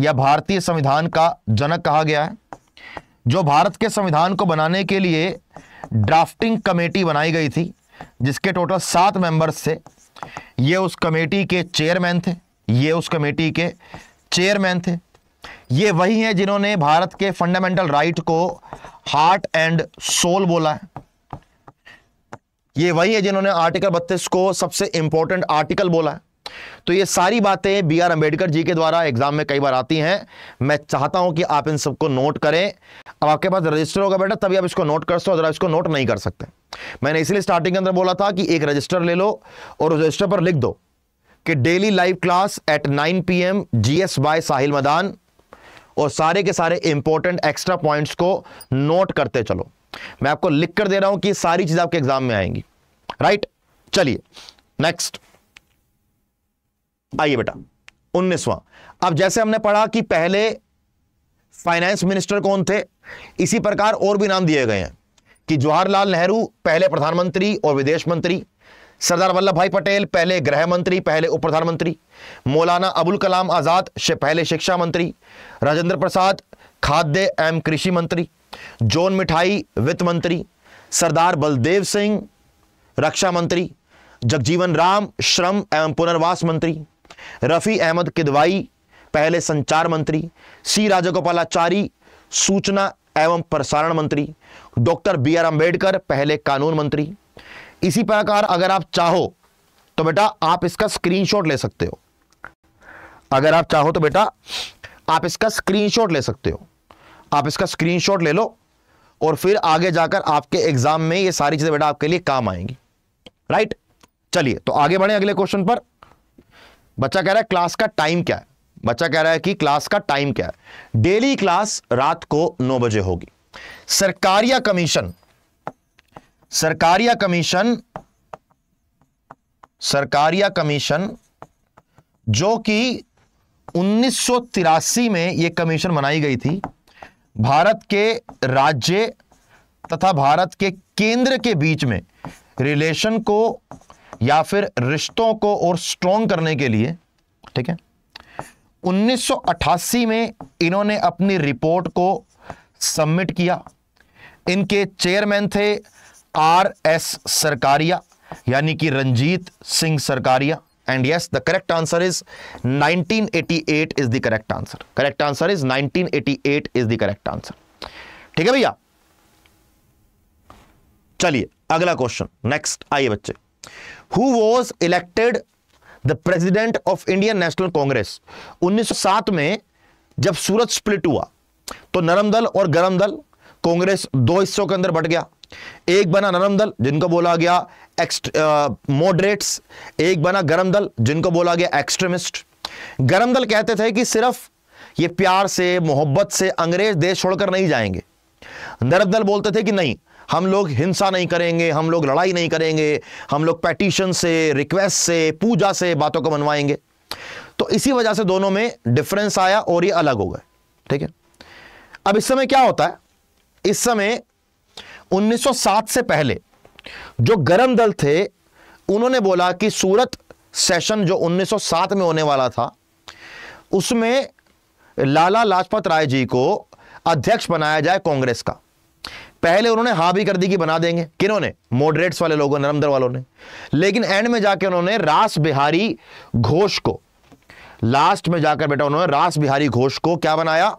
[SPEAKER 1] या भारतीय संविधान का जनक कहा गया है जो भारत के संविधान को बनाने के लिए ड्राफ्टिंग कमेटी बनाई गई थी जिसके टोटल सात मेंबर्स थे ये उस कमेटी के चेयरमैन थे ये उस कमेटी के चेयरमैन थे ये वही हैं जिन्होंने भारत के फंडामेंटल राइट को हार्ट एंड सोल बोला है ये वही है जिन्होंने आर्टिकल बत्तीस को सबसे इंपॉर्टेंट आर्टिकल बोला है तो ये सारी बातें बी आर अम्बेडकर जी के द्वारा एग्जाम में कई बार आती हैं मैं चाहता हूं कि आप इन सबको नोट करें अब आपके पास रजिस्टर होगा बेटा तभी आप इसको नोट कर सकते हो इसको नोट नहीं कर सकते मैंने इसलिए स्टार्टिंग के अंदर बोला था कि एक रजिस्टर ले लो और उस रजिस्टर पर लिख दो कि daily live class at nine P M G S by Sahil Madan और सारे के सारे इंपॉर्टेंट एक्स्ट्रा पॉइंट्स को नोट करते चलो मैं आपको लिख कर दे रहा हूं कि सारी चीज आपके एग्जाम में आएंगी राइट चलिए नेक्स्ट आइए बेटा उन्नीसवां अब जैसे हमने पढ़ा कि पहले फाइनेंस मिनिस्टर कौन थे इसी प्रकार और भी नाम दिए गए हैं कि जवाहरलाल नेहरू पहले प्रधानमंत्री और विदेश मंत्री सरदार वल्लभ भाई पटेल पहले गृह मंत्री पहले उप प्रधानमंत्री मौलाना अबुल कलाम आज़ाद पहले शिक्षा मंत्री राजेंद्र प्रसाद खाद्य एवं कृषि मंत्री जोन मिठाई वित्त मंत्री सरदार बलदेव सिंह रक्षा मंत्री जगजीवन राम श्रम एवं पुनर्वास मंत्री रफ़ी अहमद किदवाई पहले संचार मंत्री सी राजगोपालाचारी सूचना एवं प्रसारण मंत्री डॉक्टर बी आर अंबेडकर पहले कानून मंत्री इसी प्रकार अगर आप चाहो तो बेटा आप इसका स्क्रीनशॉट ले सकते हो अगर आप चाहो तो बेटा आप इसका स्क्रीनशॉट ले सकते हो आप इसका स्क्रीनशॉट ले लो और फिर आगे जाकर आपके एग्जाम में ये सारी चीजें बेटा आपके लिए काम आएंगी राइट चलिए तो आगे बढ़े अगले क्वेश्चन पर बच्चा कह रहा है क्लास का टाइम क्या है बच्चा कह रहा है कि क्लास का टाइम क्या है डेली क्लास रात को नौ बजे होगी Sarkaria commission Sarkaria commission Sarkaria commission जो कि उन्नीस में यह कमीशन बनाई गई थी भारत के राज्य तथा भारत के केंद्र के बीच में रिलेशन को या फिर रिश्तों को और स्ट्रॉन्ग करने के लिए ठीक है 1988 में इन्होंने अपनी रिपोर्ट को सबमिट किया इनके चेयरमैन थे आर एस सरकारिया यानी कि Ranjit Singh Sarkaria and yes the correct answer is 1988 is the correct answer correct answer is 1988 is the correct answer ठीक है भैया चलिए अगला क्वेश्चन नेक्स्ट आइए बच्चे who was elected the president of Indian National Congress 1907 में जब सूरत स्प्लिट हुआ तो नरम दल और गरम दल कांग्रेस दो हिस्सों के अंदर बट गया एक बना नरम दल जिनको बोला गया मॉडरेट्स uh, एक बना गरम दल जिनको बोला गया एक्सट्रीमिस्ट गरम दल कहते थे कि सिर्फ ये प्यार से मोहब्बत से अंग्रेज देश छोड़कर नहीं जाएंगे नरम दल बोलते थे कि नहीं हम लोग हिंसा नहीं करेंगे हम लोग लड़ाई नहीं करेंगे हम लोग पैटिशन से रिक्वेस्ट से पूजा से बातों को मनवाएंगे तो इसी वजह से दोनों में डिफरेंस आया और ये अलग हो गए ठीक है अब इस समय क्या होता है इस समय 1907 से पहले जो गर्म दल थे उन्होंने बोला कि सूरत सेशन जो 1907 में होने वाला था उसमें लाला लाजपत राय जी को अध्यक्ष बनाया जाए कांग्रेस का पहले उन्होंने हा भी कर दी कि बना देंगे किन्होंने मॉडरेट्स वाले लोगों ने नरमदर वालों ने लेकिन एंड में जाकर उन्होंने रास बिहारी घोष को लास्ट में जाकर बेटा उन्होंने रास बिहारी घोष को क्या बनाया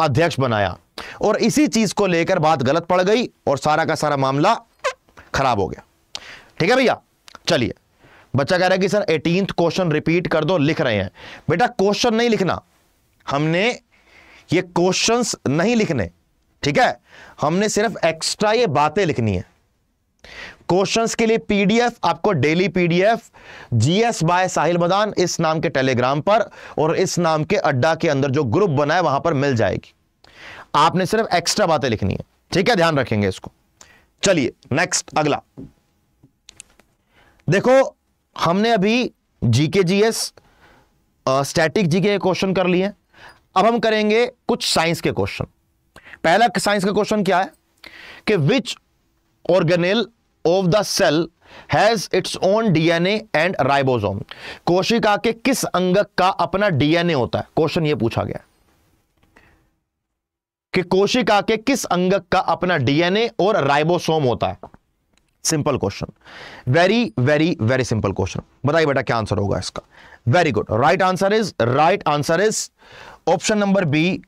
[SPEAKER 1] अध्यक्ष बनाया और इसी चीज को लेकर बात गलत पड़ गई और सारा का सारा मामला खराब हो गया ठीक है भैया चलिए बच्चा कह रहा है कि सर एटीन क्वेश्चन रिपीट कर दो लिख रहे हैं बेटा क्वेश्चन नहीं लिखना हमने ये क्वेश्चंस नहीं लिखने ठीक है हमने सिर्फ एक्स्ट्रा ये बातें लिखनी है क्वेश्चंस के लिए पीडीएफ आपको daily PDF GS by Sahil Madan इस नाम के टेलीग्राम पर और इस नाम के अड्डा के अंदर जो ग्रुप बना है वहां पर मिल जाएगी आपने सिर्फ एक्स्ट्रा बातें लिखनी है ठीक है ध्यान रखेंगे इसको चलिए नेक्स्ट अगला देखो हमने अभी जीके जीएस स्टैटिक जीके के क्वेश्चन कर लिए अब हम करेंगे कुछ साइंस के क्वेश्चन पहला साइंस का क्वेश्चन क्या है कि which organelle of the cell has its own DNA and ribosome कोशिका के किस अंग का अपना डीएनए होता है क्वेश्चन ये पूछा गया है कि कोशिका के किस अंगक का अपना डीएनए और राइबोसोम होता है simple question very very very simple question बताइए बेटा क्या आंसर होगा इसका very good right answer is right answer is option number B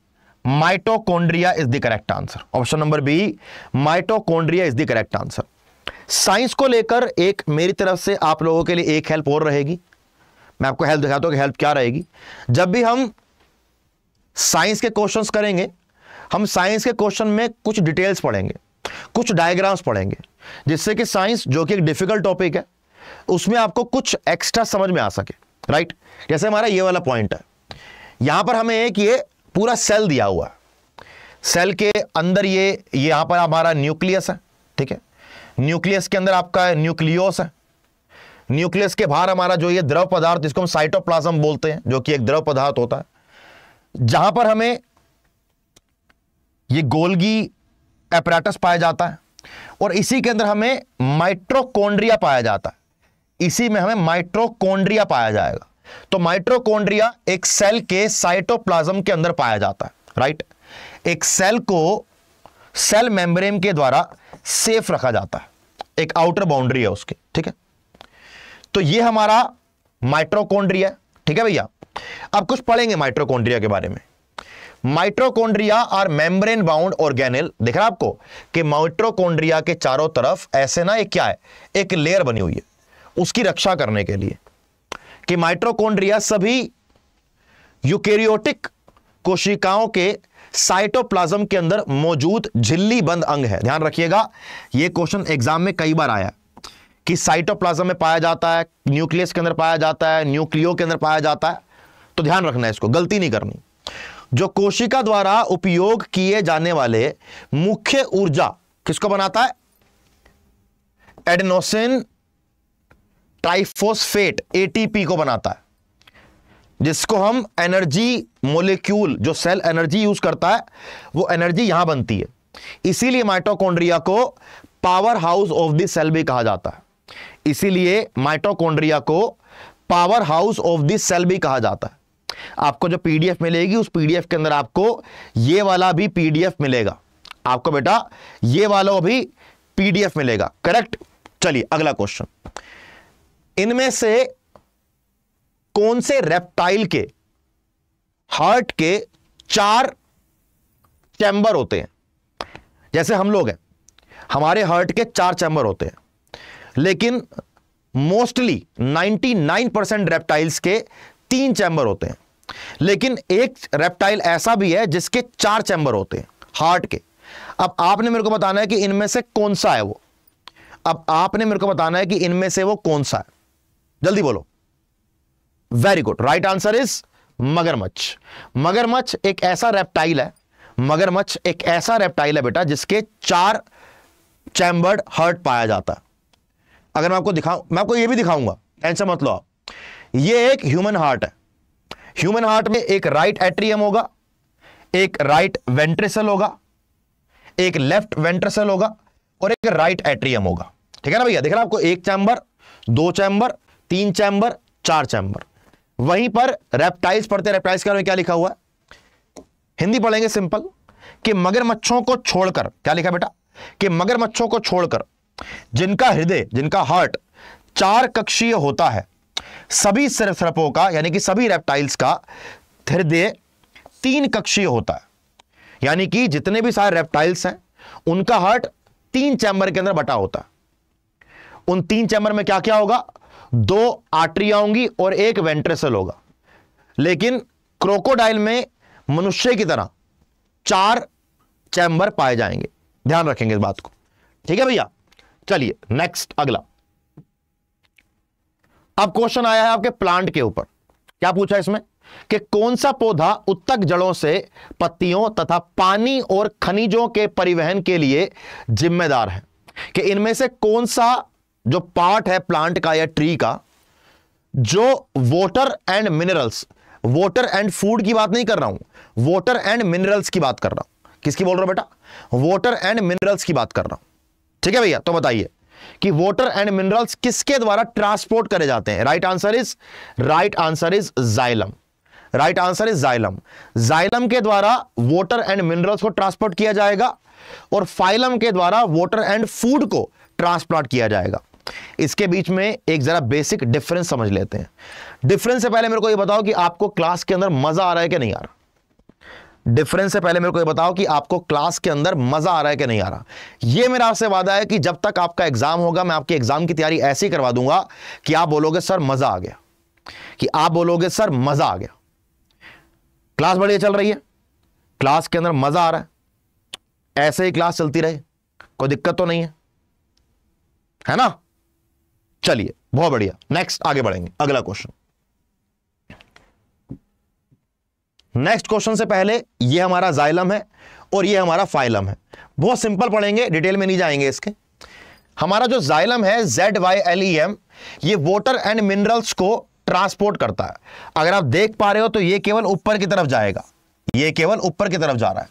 [SPEAKER 1] mitochondria is the correct answer option number B mitochondria is the correct answer science को लेकर एक मेरी तरफ से आप लोगों के लिए एक हेल्प और रहेगी मैं आपको हेल्प दिखाता हूं कि हेल्प क्या रहेगी जब भी हम साइंस के क्वेश्चंस करेंगे हम साइंस के क्वेश्चन में कुछ डिटेल्स पढ़ेंगे कुछ डायग्राम्स पढ़ेंगे जिससे कि साइंस जो कि एक डिफिकल्ट टॉपिक है उसमें आपको कुछ एक्स्ट्रा समझ में आ सके राइट जैसे हमारा ये वाला पॉइंट है यहां पर हमें एक ये पूरा सेल दिया हुआ है सेल के अंदर ये यहां पर हमारा न्यूक्लियस है ठीक है न्यूक्लियस के अंदर आपका न्यूक्लियोस है न्यूक्लियस के बाहर हमारा जो ये द्रव पदार्थ जिसको हम साइटोप्लाज्म बोलते हैं जो कि एक द्रव पदार्थ होता है जहां पर हमें ये गोल्गी एपरेटस पाया जाता है और इसी के अंदर हमें माइट्रोकोन्ड्रिया पाया जाता है इसी में हमें माइट्रोकोन्ड्रिया पाया जाएगा तो माइट्रोकोन्ड्रिया एक सेल के साइटोप्लाज्म के अंदर पाया जाता है राइट एक सेल को सेल मेम्ब्रेन के द्वारा सेफ रखा जाता है एक आउटर बाउंड्री है उसके ठीक है तो ये हमारा माइट्रोकोन्ड्रिया ठीक है भैया अब कुछ पढ़ेंगे माइट्रोकोन्ड्रिया के बारे में mitochondria are membrane bound organelle दिख रहा है आपको कि माइट्रोकोन्ड्रिया के चारों तरफ ऐसे ना एक क्या है एक लेयर बनी हुई है उसकी रक्षा करने के लिए कि माइट्रोकोन्ड्रिया सभी यूकेरियोटिक कोशिकाओं के साइटोप्लाज्म के अंदर मौजूद झिल्ली बंद अंग है ध्यान रखिएगा यह क्वेश्चन एग्जाम में कई बार आया कि साइटोप्लाज्म में पाया जाता है न्यूक्लियस के अंदर पाया जाता है न्यूक्लियो के अंदर पाया जाता है तो ध्यान रखना है इसको गलती नहीं करनी जो कोशिका द्वारा उपयोग किए जाने वाले मुख्य ऊर्जा किसको बनाता है एडनोसिन ट्राइफोस्फेट एटीपी को बनाता है जिसको हम एनर्जी मोलिक्यूल जो सेल एनर्जी यूज करता है वो एनर्जी यहां बनती है इसीलिए माइटोकॉन्ड्रिया को powerhouse of the cell भी कहा जाता है इसीलिए माइटोकॉन्ड्रिया को powerhouse of the cell भी कहा जाता है आपको जो पीडीएफ मिलेगी उस पीडीएफ के अंदर आपको ये वाला भी पीडीएफ मिलेगा आपको बेटा ये वाला भी पीडीएफ मिलेगा करेक्ट चलिए अगला क्वेश्चन इनमें से कौन से रेप्टाइल के हार्ट के चार चैंबर होते हैं जैसे हम लोग हैं हमारे हार्ट के चार चैम्बर होते हैं लेकिन मोस्टली 99 परसेंट रेप्टाइल्स के तीन चैंबर होते हैं लेकिन एक रेप्टाइल ऐसा भी है जिसके चार चैंबर होते हैं हार्ट के अब आपने मेरे को बताना है कि इनमें से कौन सा है वो अब आपने मेरे को बताना है कि इनमें से वो कौन सा है जल्दी बोलो very good right answer is मगरमच्छ मगरमच्छ एक ऐसा रेप्टाइल है मगरमच्छ एक ऐसा रेप्टाइल है बेटा जिसके चार चैम्बर्ड हर्ट पाया जाता है अगर मैं आपको दिखाऊं मैं आपको ये भी दिखाऊंगा टेंशन मत लो आप ये एक ह्यूमन हार्ट है ह्यूमन हार्ट में एक राइट एट्रियम होगा एक राइट वेंट्रेसल होगा एक लेफ्ट वेंट्रेसल होगा और एक राइट एट्रियम होगा ठीक है ना भैया देख रहा आपको एक चैम्बर दो चैंबर तीन चैम्बर चार चैम्बर वहीं पर रेप्टाइल्स पढ़ते हैं रेप्टाइल्स के में क्या लिखा हुआ है हिंदी पढ़ेंगे सिंपल कि मगरमच्छों को छोड़कर क्या लिखा बेटा कि मगरमच्छों को छोड़कर जिनका हृदय जिनका हार्ट चार कक्षीय होता है सभी सरसरपों का यानी कि सभी रेप्टाइल्स का हृदय तीन कक्षीय होता है यानी कि जितने भी सारे रेप्टाइल्स हैं उनका हार्ट तीन चैंबर के अंदर बटा होता है उन तीन चैंबर में क्या क्या होगा दो आर्ट्रिया होंगी और एक वेंट्रेसल होगा लेकिन क्रोकोडाइल में मनुष्य की तरह चार चैंबर पाए जाएंगे ध्यान रखेंगे इस बात को ठीक है भैया चलिए नेक्स्ट अगला अब क्वेश्चन आया है आपके प्लांट के ऊपर क्या पूछा इसमें कि कौन सा पौधा उत्तक जड़ों से पत्तियों तथा पानी और खनिजों के परिवहन के लिए जिम्मेदार है कि इनमें से कौन सा जो पार्ट है प्लांट का या ट्री का जो water and minerals water and food की बात नहीं कर रहा हूं वॉटर एंड मिनरल्स की बात कर रहा हूं किसकी बोल रहा हूं बेटा वॉटर एंड मिनरल्स की बात कर रहा हूं ठीक है भैया तो बताइए कि वाटर एंड मिनरल्स किसके द्वारा ट्रांसपोर्ट करे जाते हैं right answer is right answer is xylem right answer is xylem xylem के द्वारा वाटर एंड मिनरल्स को ट्रांसपोर्ट किया जाएगा और फाइलम के द्वारा वाटर एंड फूड को ट्रांसप्लांट किया जाएगा इसके बीच में एक जरा बेसिक डिफरेंस समझ लेते हैं डिफरेंस से पहले मेरे को ये बताओ कि आपको क्लास के अंदर मजा आ रहा है कि नहीं आ रहा डिफरेंस से पहले मेरे को ये बताओ कि आपको क्लास के अंदर मजा आ रहा है कि नहीं आ रहा ये मेरा आपसे वादा है कि जब तक आपका एग्जाम होगा मैं आपकी एग्जाम की तैयारी ऐसी करवा दूंगा कि आप बोलोगे सर मजा आ गया कि आप बोलोगे सर मजा आ गया क्लास बढ़िया चल रही है क्लास के अंदर मजा आ रहा है ऐसे ही क्लास चलती रहे कोई दिक्कत तो नहीं है है ना चलिए बहुत बढ़िया नेक्स्ट आगे बढ़ेंगे अगला क्वेश्चन नेक्स्ट क्वेश्चन से पहले ये हमारा जाइलम है और ये हमारा फाइलम है बहुत सिंपल पढ़ेंगे डिटेल में नहीं जाएंगे इसके हमारा जो जाइलम है Z Y L E M ये वॉटर एंड मिनरल्स को ट्रांसपोर्ट करता है अगर आप देख पा रहे हो तो ये केवल ऊपर की तरफ जाएगा ये केवल ऊपर की तरफ जा रहा है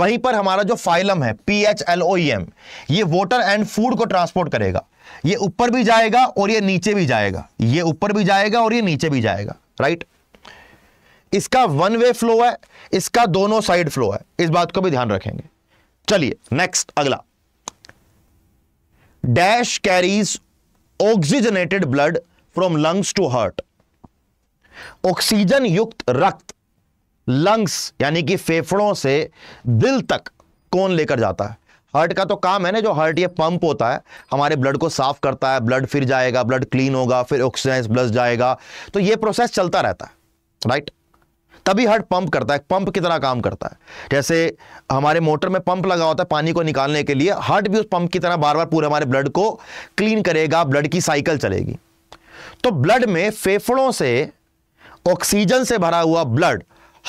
[SPEAKER 1] वहीं पर हमारा जो फाइलम है P H L O E M water and food को ट्रांसपोर्ट करेगा ये ऊपर भी जाएगा और ये नीचे भी जाएगा ये ऊपर भी जाएगा और ये नीचे भी जाएगा राइट right? इसका वन वे फ्लो है इसका दोनों साइड फ्लो है इस बात को भी ध्यान रखेंगे चलिए नेक्स्ट अगला dash carries oxygenated blood from lungs to heart oxygen युक्त रक्त लंग्स यानी कि फेफड़ों से दिल तक कौन लेकर जाता है हार्ट का तो काम है ना जो हार्ट ये पंप होता है हमारे ब्लड को साफ करता है ब्लड फिर जाएगा ब्लड क्लीन होगा फिर ऑक्सीजन ब्लस जाएगा तो ये प्रोसेस चलता रहता है राइट तभी हर्ट पंप करता है पंप की तरह काम करता है जैसे हमारे मोटर में पंप लगा होता है पानी को निकालने के लिए हार्ट भी उस पंप की तरह बार बार पूरे हमारे ब्लड को क्लीन करेगा ब्लड की साइकिल चलेगी तो ब्लड में फेफड़ों से ऑक्सीजन से भरा हुआ ब्लड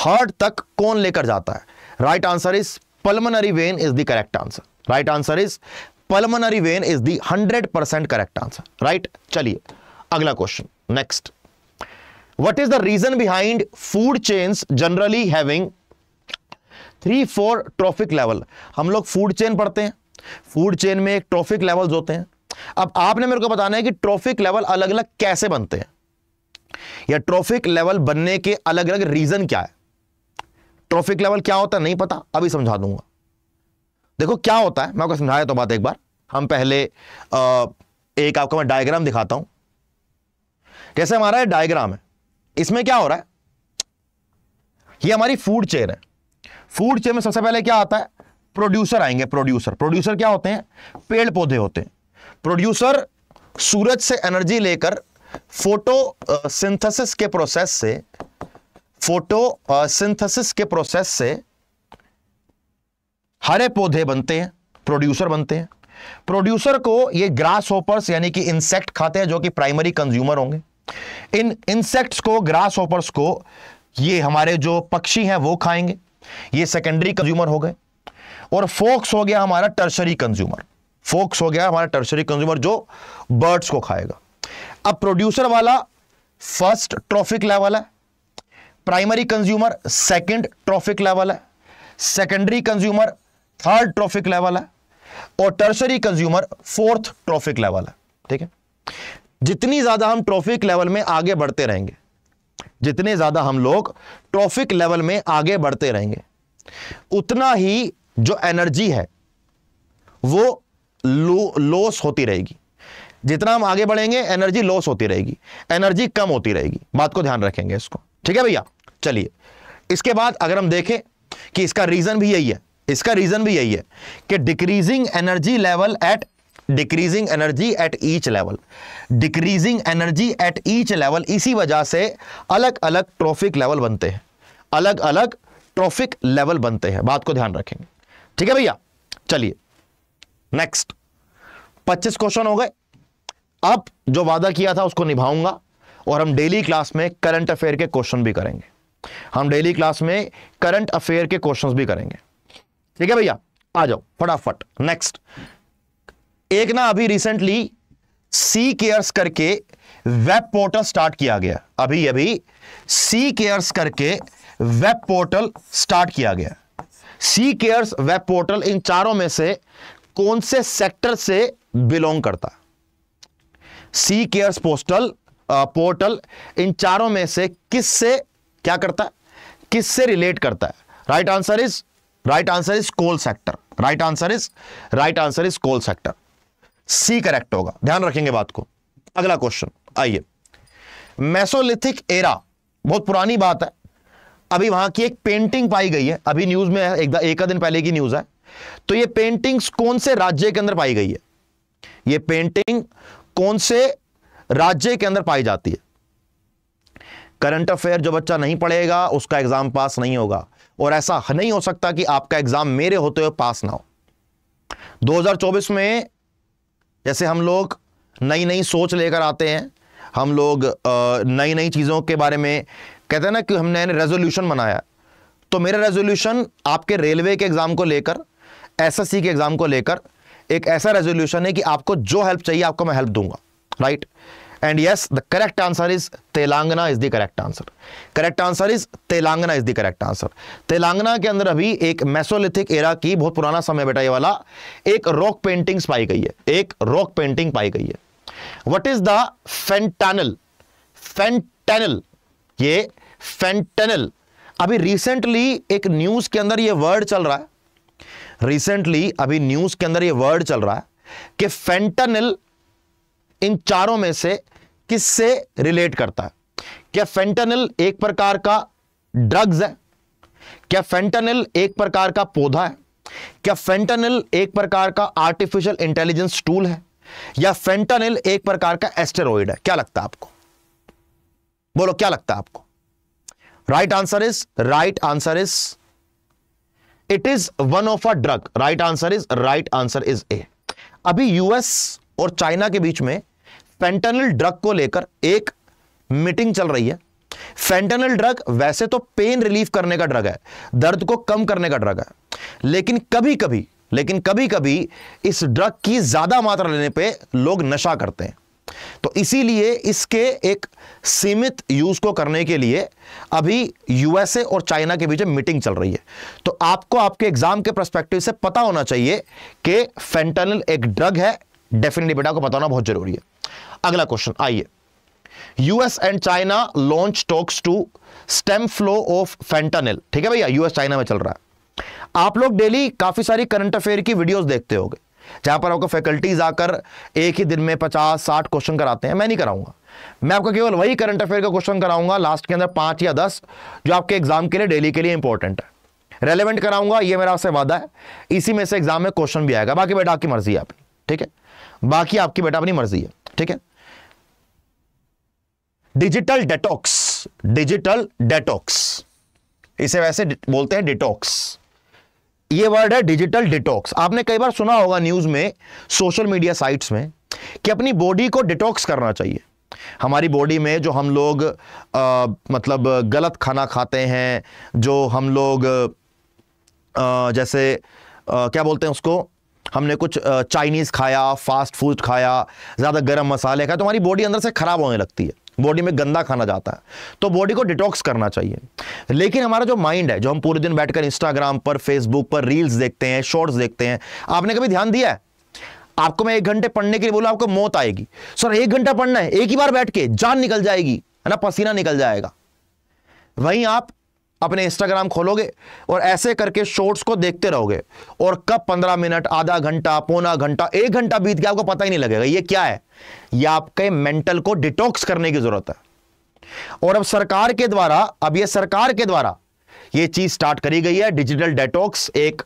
[SPEAKER 1] हार्ट तक कौन लेकर जाता है right answer is pulmonary vein is the correct answer right answer is pulmonary vein is the hundred percent correct answer right चलिए अगला question next what is the reason behind food chains generally having three four trophic level हम लोग food chain पढ़ते हैं food chain में एक trophic level होते हैं अब आपने मेरे को बताना है कि ट्रॉफिक लेवल अलग अलग कैसे बनते हैं या ट्रॉफिक लेवल बनने के अलग अलग रीजन क्या है ट्रॉफिक लेवल क्या होता है नहीं पता अभी समझा दूंगा देखो क्या होता है मैं आपको समझाया तो बात एक बार हम पहले आ, एक आपको मैं डायग्राम दिखाता हूं जैसे हमारा डायग्राम है इसमें क्या हो रहा है ये हमारी फूड चेन है फूड चेन में सबसे पहले क्या आता है प्रोड्यूसर आएंगे प्रोड्यूसर प्रोड्यूसर क्या होते हैं पेड़ पौधे होते हैं प्रोड्यूसर सूरज से एनर्जी लेकर फोटो सिंथेसिस के प्रोसेस से फोटो सिंथेसिस के प्रोसेस से हरे पौधे बनते हैं प्रोड्यूसर बनते हैं प्रोड्यूसर को ये ग्रास होपर्स यानी कि इंसेक्ट खाते हैं जो कि प्राइमरी कंज्यूमर होंगे इन इंसेक्ट्स को ग्रास हॉपर्स को ये हमारे जो पक्षी हैं वो खाएंगे ये सेकेंडरी कंज्यूमर हो गए और फोक्स हो गया हमारा टर्शरी कंज्यूमर फोक्स हो गया हमारा टर्शरी कंज्यूमर जो बर्ड्स को खाएगा अब प्रोड्यूसर वाला फर्स्ट ट्रॉफिक लेवल है primary consumer second trophic level है secondary consumer third trophic level है और tertiary consumer fourth trophic level है ठीक है जितनी ज़्यादा हम ट्रॉफिक लेवल में आगे बढ़ते रहेंगे जितने ज़्यादा हम लोग ट्रॉफिक लेवल में आगे बढ़ते रहेंगे उतना ही जो एनर्जी है वो लो, लॉस होती रहेगी जितना हम आगे बढ़ेंगे एनर्जी लॉस होती रहेगी एनर्जी कम होती रहेगी बात को ध्यान रखेंगे इसको ठीक है भैया चलिए इसके बाद अगर हम देखें कि इसका रीजन भी यही है इसका रीजन भी यही है कि decreasing energy level at decreasing energy at each level decreasing energy at each level इसी वजह से अलग अलग ट्रॉफिक लेवल बनते हैं अलग अलग ट्रॉफिक लेवल बनते हैं बात को ध्यान रखेंगे ठीक है भैया चलिए नेक्स्ट 25 क्वेश्चन हो गए अब जो वादा किया था उसको निभाऊंगा और हम डेली क्लास में करंट अफेयर के क्वेश्चन भी करेंगे हम डेली क्लास में करंट अफेयर के क्वेश्चंस भी करेंगे ठीक है भैया आ जाओ फटाफट नेक्स्ट एक ना अभी रिसेंटली सी केयर्स करके वेब पोर्टल स्टार्ट किया गया अभी अभी सी केयर्स करके वेब पोर्टल स्टार्ट किया गया सी केयर्स वेब पोर्टल इन चारों में से कौन से सेक्टर से बिलोंग करता सी केयर्स पोस्टल पोर्टल इन चारों में से किस से क्या करता है किस से रिलेट करता है right answer is right answer is coal sector right answer is right answer is coal sector C correct होगा ध्यान रखेंगे बात को अगला क्वेश्चन आइए मैसोलिथिक एरा बहुत पुरानी बात है अभी वहां की एक पेंटिंग पाई गई है अभी न्यूज में है एक, एक दिन पहले की न्यूज है तो ये पेंटिंग्स कौन से राज्य के अंदर पाई गई है ये पेंटिंग कौन से राज्य के अंदर पाई जाती है करंट अफेयर जो बच्चा नहीं पढ़ेगा उसका एग्जाम पास नहीं होगा और ऐसा नहीं हो सकता कि आपका एग्जाम मेरे होते हुए पास ना हो 2024 में जैसे हम लोग नई नई सोच लेकर आते हैं हम लोग नई नई चीज़ों के बारे में कहते हैं ना कि हमने रेजोल्यूशन बनाया तो मेरा रेजोल्यूशन आपके रेलवे के एग्ज़ाम को लेकर एसएससी के एग्ज़ाम को लेकर एक ऐसा रेजोल्यूशन है कि आपको जो हेल्प चाहिए आपको मैं हेल्प दूंगा right right? And yes, the correct answer is Telangana is the correct answer correct answer is Telangana is the correct answer Telangana के अंदर अभी एक मेसोलिथिक एरा की बहुत पुराना समय बेटा ये वाला एक रॉक पेंटिंग्स पाई गई है एक रॉक पेंटिंग पाई गई है what is the fentanyl fentanyl ये फेंटेनल अभी रिसेंटली एक न्यूज के अंदर ये वर्ड चल रहा है रिसेंटली अभी न्यूज के अंदर ये वर्ड चल रहा है कि फेंटेनल इन चारों में से किससे रिलेट करता है क्या फेंटेनिल एक प्रकार का ड्रग्स है क्या फेंटेनिल एक प्रकार का पौधा है क्या फेंटेनिल एक प्रकार का आर्टिफिशियल इंटेलिजेंस टूल है या फेंटानिल एक प्रकार का एस्टेरॉइड है क्या लगता है आपको बोलो क्या लगता है आपको right answer is right answer is it is one of a drug right answer is right answer is A अभी यूएस और चाइना के बीच में फेंटेनल ड्रग को लेकर एक मीटिंग चल रही है फेंटेनल ड्रग वैसे तो पेन रिलीफ करने का ड्रग है दर्द को कम करने का ड्रग है लेकिन कभी कभी लेकिन कभी कभी इस ड्रग की ज्यादा मात्रा लेने पे लोग नशा करते हैं तो इसीलिए इसके एक सीमित यूज को करने के लिए अभी यूएसए और चाइना के बीच मीटिंग चल रही है तो आपको आपके एग्जाम के परस्पेक्टिव से पता होना चाहिए कि फेंटेनल एक ड्रग है डेफिनेटली बेटा को पता होना बहुत जरूरी है अगला क्वेश्चन आइए US and China launch talks to stem flow of fentanyl ठीक है भैया यूएस चाइना में चल रहा है आप लोग डेली काफी सारी करंट अफेयर की वीडियोस देखते होंगे जहां पर आपको फैकल्टीज आकर एक ही दिन में पचास साठ क्वेश्चन कराते हैं मैं नहीं कराऊंगा मैं आपको केवल वही करंट अफेयर का क्वेश्चन कराऊंगा लास्ट के अंदर पांच या दस जो आपके एग्जाम के लिए डेली के लिए इंपॉर्टेंट है रेलिवेंट कराऊंगा यह मेरा आपसे वादा है इसी में से एग्जाम में क्वेश्चन भी आएगा बाकी बेटा आपकी मर्जी है आपकी ठीक है बाकी आपकी बेटा अपनी मर्जी है ठीक है डिजिटल डेटॉक्स डिजिटल डेटॉक्स इसे वैसे बोलते हैं डिटॉक्स ये वर्ड है डिजिटल डिटॉक्स आपने कई बार सुना होगा न्यूज में सोशल मीडिया साइट्स में कि अपनी बॉडी को डिटॉक्स करना चाहिए हमारी बॉडी में जो हम लोग आ, मतलब गलत खाना खाते हैं जो हम लोग आ, जैसे आ, क्या बोलते हैं उसको हमने कुछ चाइनीज़ खाया फास्ट फूड खाया ज़्यादा गर्म मसाले खाए तो हमारी बॉडी अंदर से ख़राब होने लगती है बॉडी में गंदा खाना जाता है तो बॉडी को डिटॉक्स करना चाहिए लेकिन हमारा जो माइंड है जो हम पूरे दिन बैठकर इंस्टाग्राम पर फेसबुक पर रील्स देखते हैं शॉर्ट्स देखते हैं आपने कभी ध्यान दिया है आपको मैं एक घंटे पढ़ने के लिए बोला आपको मौत आएगी सर एक घंटा पढ़ना है एक ही बार बैठ के जान निकल जाएगी है ना पसीना निकल जाएगा वहीं आप अपने इंस्टाग्राम खोलोगे और ऐसे करके शॉर्ट्स को देखते रहोगे और कब पंद्रह मिनट आधा घंटा पौना घंटा एक घंटा बीत गया आपको पता ही नहीं लगेगा ये क्या है ये आपके मेंटल को डिटॉक्स करने की जरूरत है और अब सरकार के द्वारा अब ये सरकार के द्वारा ये चीज स्टार्ट करी गई है डिजिटल डेटॉक्स एक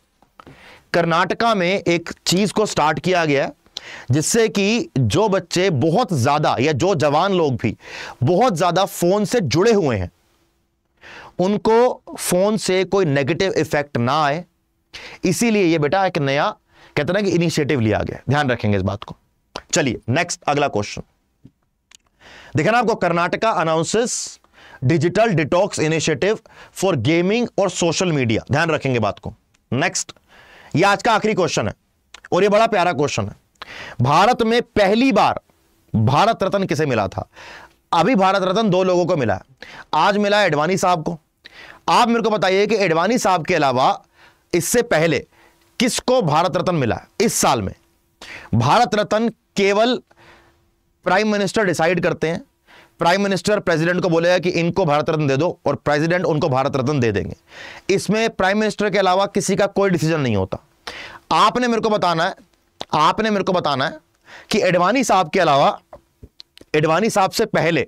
[SPEAKER 1] कर्नाटका में एक चीज को स्टार्ट किया गया जिससे कि जो बच्चे बहुत ज्यादा या जो जवान लोग भी बहुत ज्यादा फोन से जुड़े हुए हैं उनको फ़ोन से कोई नेगेटिव इफेक्ट ना आए इसीलिए ये बेटा एक नया कहते ना कि इनिशिएटिव लिया गया ध्यान रखेंगे इस बात को चलिए नेक्स्ट अगला क्वेश्चन देखे ना आपको Karnataka announces digital detox initiative for gaming और सोशल मीडिया ध्यान रखेंगे बात को नेक्स्ट ये आज का आखिरी क्वेश्चन है और ये बड़ा प्यारा क्वेश्चन है भारत में पहली बार भारत रत्न किसे मिला था अभी भारत रत्न दो लोगों को मिला है आज मिला है अडवाणी साहब को आप मेरे को बताइए कि एडवाणी साहब के अलावा इससे पहले किसको भारत रत्न मिला इस साल में भारत रत्न केवल प्राइम मिनिस्टर डिसाइड करते हैं प्राइम मिनिस्टर प्रेसिडेंट को बोलेगा कि इनको भारत रत्न दे दो और प्रेसिडेंट उनको भारत रत्न दे देंगे इसमें प्राइम मिनिस्टर के अलावा किसी का कोई डिसीजन नहीं होता आपने मेरे को बताना है आपने मेरे को बताना है कि एडवाणी साहब के अलावा एडवाणी साहब से पहले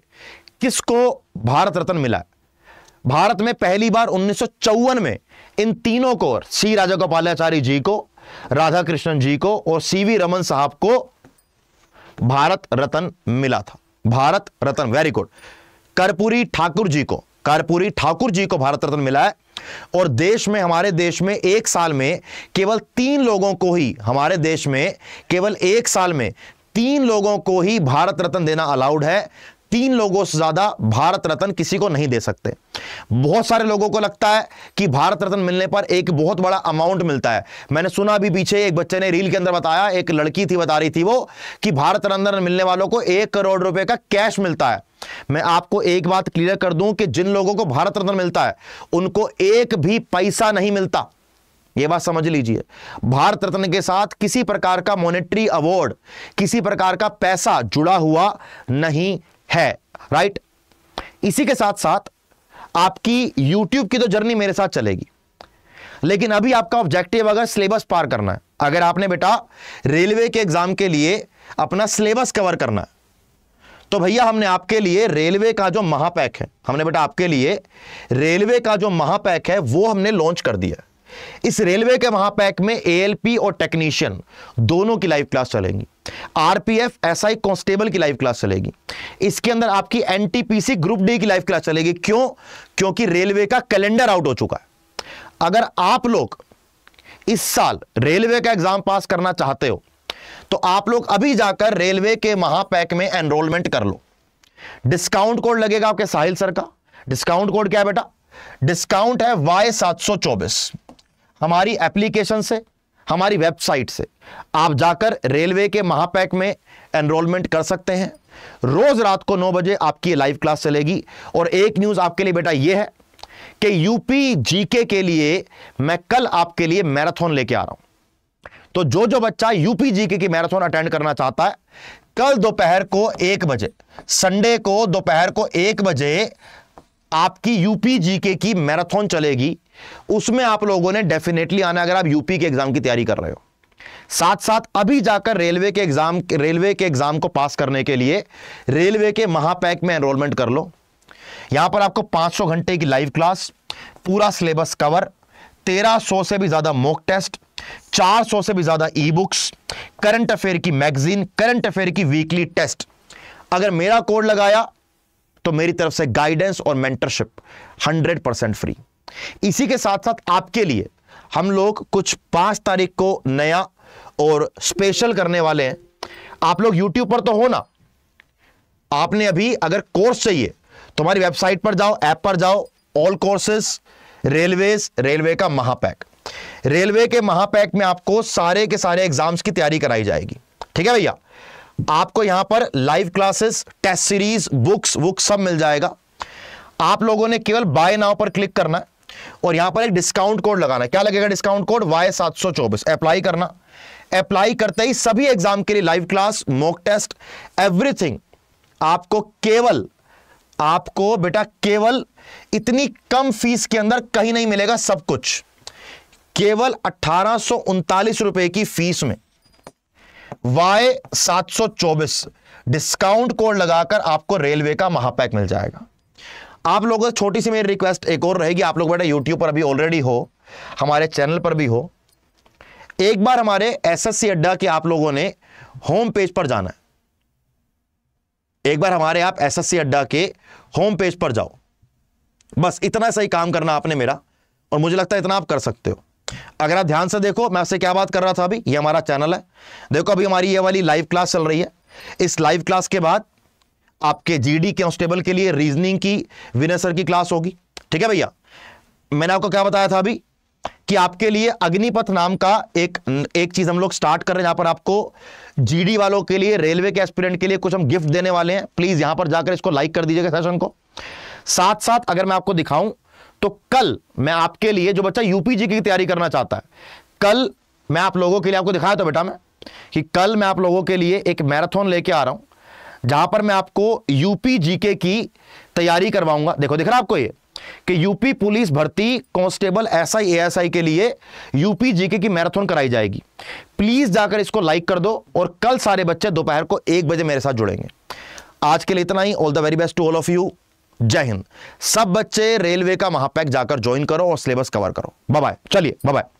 [SPEAKER 1] किसको भारत रत्न मिला है भारत में पहली बार उन्नीस में इन तीनों को सी राजा गोपालचार्य जी को राधा कृष्णन जी को और सीवी रमन साहब को भारत रत्न मिला था भारत रत्न वेरी गुड कर्पूरी ठाकुर जी को कर्पूरी ठाकुर जी को भारत रत्न मिला है और देश में हमारे देश में एक साल में केवल तीन लोगों को ही हमारे देश में केवल एक साल में तीन लोगों को ही भारत रत्न देना अलाउड है तीन लोगों से ज़्यादा भारत रत्न किसी को नहीं दे सकते बहुत सारे लोगों को लगता है कि भारत रत्न मिलने पर एक बहुत बड़ा अमाउंट मिलता है मैंने सुना अभी पीछे एक बच्चे ने रील के अंदर बताया एक लड़की थी बता रही थी वो कि भारत रत्न मिलने वालों को एक करोड़ रुपए का कैश मिलता है मैं आपको एक बात क्लियर कर दूं कि जिन लोगों को भारत रत्न मिलता है उनको एक भी पैसा नहीं मिलता ये बात समझ लीजिए भारत रत्न के साथ किसी प्रकार का मॉनेटरी अवार्ड किसी प्रकार का पैसा जुड़ा हुआ नहीं है राइट इसी के साथ साथ आपकी यूट्यूब की तो जर्नी मेरे साथ चलेगी लेकिन अभी आपका ऑब्जेक्टिव अगर सिलेबस पार करना है अगर आपने बेटा रेलवे के एग्जाम के लिए अपना सिलेबस कवर करना है तो भैया हमने आपके लिए रेलवे का जो महापैक है हमने बेटा आपके लिए रेलवे का जो महापैक है वो हमने लॉन्च कर दिया इस रेलवे के महापैक में एएलपी और टेक्नीशियन दोनों की लाइव क्लास चलेंगी आरपीएफ एसआई कांस्टेबल की लाइव क्लास चलेगी इसके अंदर आपकी एनटीपीसी ग्रुप डी की लाइव क्लास चलेगी क्यों क्योंकि रेलवे का कैलेंडर आउट हो चुका है अगर आप लोग इस साल रेलवे का एग्जाम पास करना चाहते हो तो आप लोग अभी जाकर रेलवे के महापैक में एनरोलमेंट कर लो डिस्काउंट कोड लगेगा आपके साहिल सर का डिस्काउंट कोड क्या है बेटा डिस्काउंट है वाई सात सौ चौबीस हमारी एप्लीकेशन से हमारी वेबसाइट से आप जाकर रेलवे के महापैक में एनरोलमेंट कर सकते हैं रोज रात को नौ बजे आपकी लाइव क्लास चलेगी और एक न्यूज आपके लिए बेटा यह है कि यूपी जीके के लिए मैं कल आपके लिए मैराथन लेके आ रहा हूं तो जो जो बच्चा यूपी जीके की मैराथन अटेंड करना चाहता है कल दोपहर को एक बजे संडे को दोपहर को एक बजे आपकी यूपी जीके की मैराथन चलेगी उसमें आप लोगों ने डेफिनेटली आना अगर आप यूपी के एग्जाम की तैयारी कर रहे हो साथ साथ अभी जाकर रेलवे के एग्जाम रेलवे के एग्जाम को पास करने के लिए रेलवे के महापैक में एनरोलमेंट कर लो यहां पर आपको 500 घंटे की लाइव क्लास पूरा सिलेबस कवर 1300 से भी ज्यादा मॉक टेस्ट 400 से भी ज्यादा ई बुक्स करंट अफेयर की मैगजीन करंट अफेयर की वीकली टेस्ट अगर मेरा कोड लगाया तो मेरी तरफ से गाइडेंस और मेंटरशिप 100 परसेंट फ्री इसी के साथ साथ आपके लिए हम लोग कुछ पांच तारीख को नया और स्पेशल करने वाले हैं आप लोग यूट्यूब पर तो हो ना आपने अभी अगर कोर्स चाहिए तो हमारी वेबसाइट पर जाओ ऐप पर जाओ ऑल कोर्सेस रेलवे रेलवे का महापैक रेलवे के महापैक में आपको सारे के सारे एग्जाम्स की तैयारी कराई जाएगी ठीक है भैया आपको यहां पर live classes test series books books सब मिल जाएगा आप लोगों ने केवल बाय नाव पर क्लिक करना है और यहां पर एक डिस्काउंट कोड लगाना क्या लगेगा डिस्काउंट कोड वाई सात सौ चौबीस अप्लाई करना अप्लाई करते ही सभी एग्जाम के लिए live class mock test everything आपको केवल आपको बेटा केवल इतनी कम फीस के अंदर कहीं नहीं मिलेगा सब कुछ केवल अट्ठारह रुपए की फीस में वाई सात डिस्काउंट कोड लगाकर आपको रेलवे का महापैक मिल जाएगा आप लोगों से छोटी सी मेरी रिक्वेस्ट एक और रहेगी आप लोग बेटा यूट्यूब पर अभी ऑलरेडी हो हमारे चैनल पर भी हो एक बार हमारे एसएससी अड्डा के आप लोगों ने होम पेज पर जाना है एक बार हमारे आप एसएससी अड्डा के होम पेज पर जाओ बस इतना सही काम करना आपने मेरा और मुझे लगता है इतना आप कर सकते हो अगर आप ध्यान से देखो मैं आपसे क्या बात कर रहा था अभी ये हमारा चैनल है देखो अभी हमारी ये वाली लाइव क्लास चल रही है इस लाइव क्लास के बाद आपके जीडी कांस्टेबल के लिए रीजनिंग की विनय सर की क्लास होगी ठीक है भैया मैंने आपको क्या बताया था अभी कि आपके लिए अग्निपथ नाम का एक एक चीज हम लोग स्टार्ट कर रहे हैं जहां पर आपको जीडी वालों के लिए रेलवे के एस्पिरेंट के लिए कुछ हम गिफ्ट देने वाले हैं प्लीज यहां पर जाकर इसको लाइक कर दीजिएगा सेशन को साथ साथ अगर मैं आपको दिखाऊं तो कल मैं आपके लिए जो बच्चा यूपीजी की तैयारी करना चाहता है कल मैं आप लोगों के लिए आपको दिखाया था बेटा मैं कि कल मैं आप लोगों के लिए एक मैराथन लेके आ रहा हूं जहां पर मैं आपको यूपी जीके की तैयारी करवाऊंगा देखो दिख रहा है आपको ये कि यूपी पुलिस भर्ती कांस्टेबल एसआई एएसआई के लिए यूपी जीके की मैराथन कराई जाएगी प्लीज जाकर इसको लाइक कर दो और कल सारे बच्चे दोपहर को एक बजे मेरे साथ जुड़ेंगे आज के लिए इतना ही all the very best to all of you जय हिंद सब बच्चे रेलवे का महापैक जाकर ज्वाइन करो और सिलेबस कवर करो बाय चलिए बाय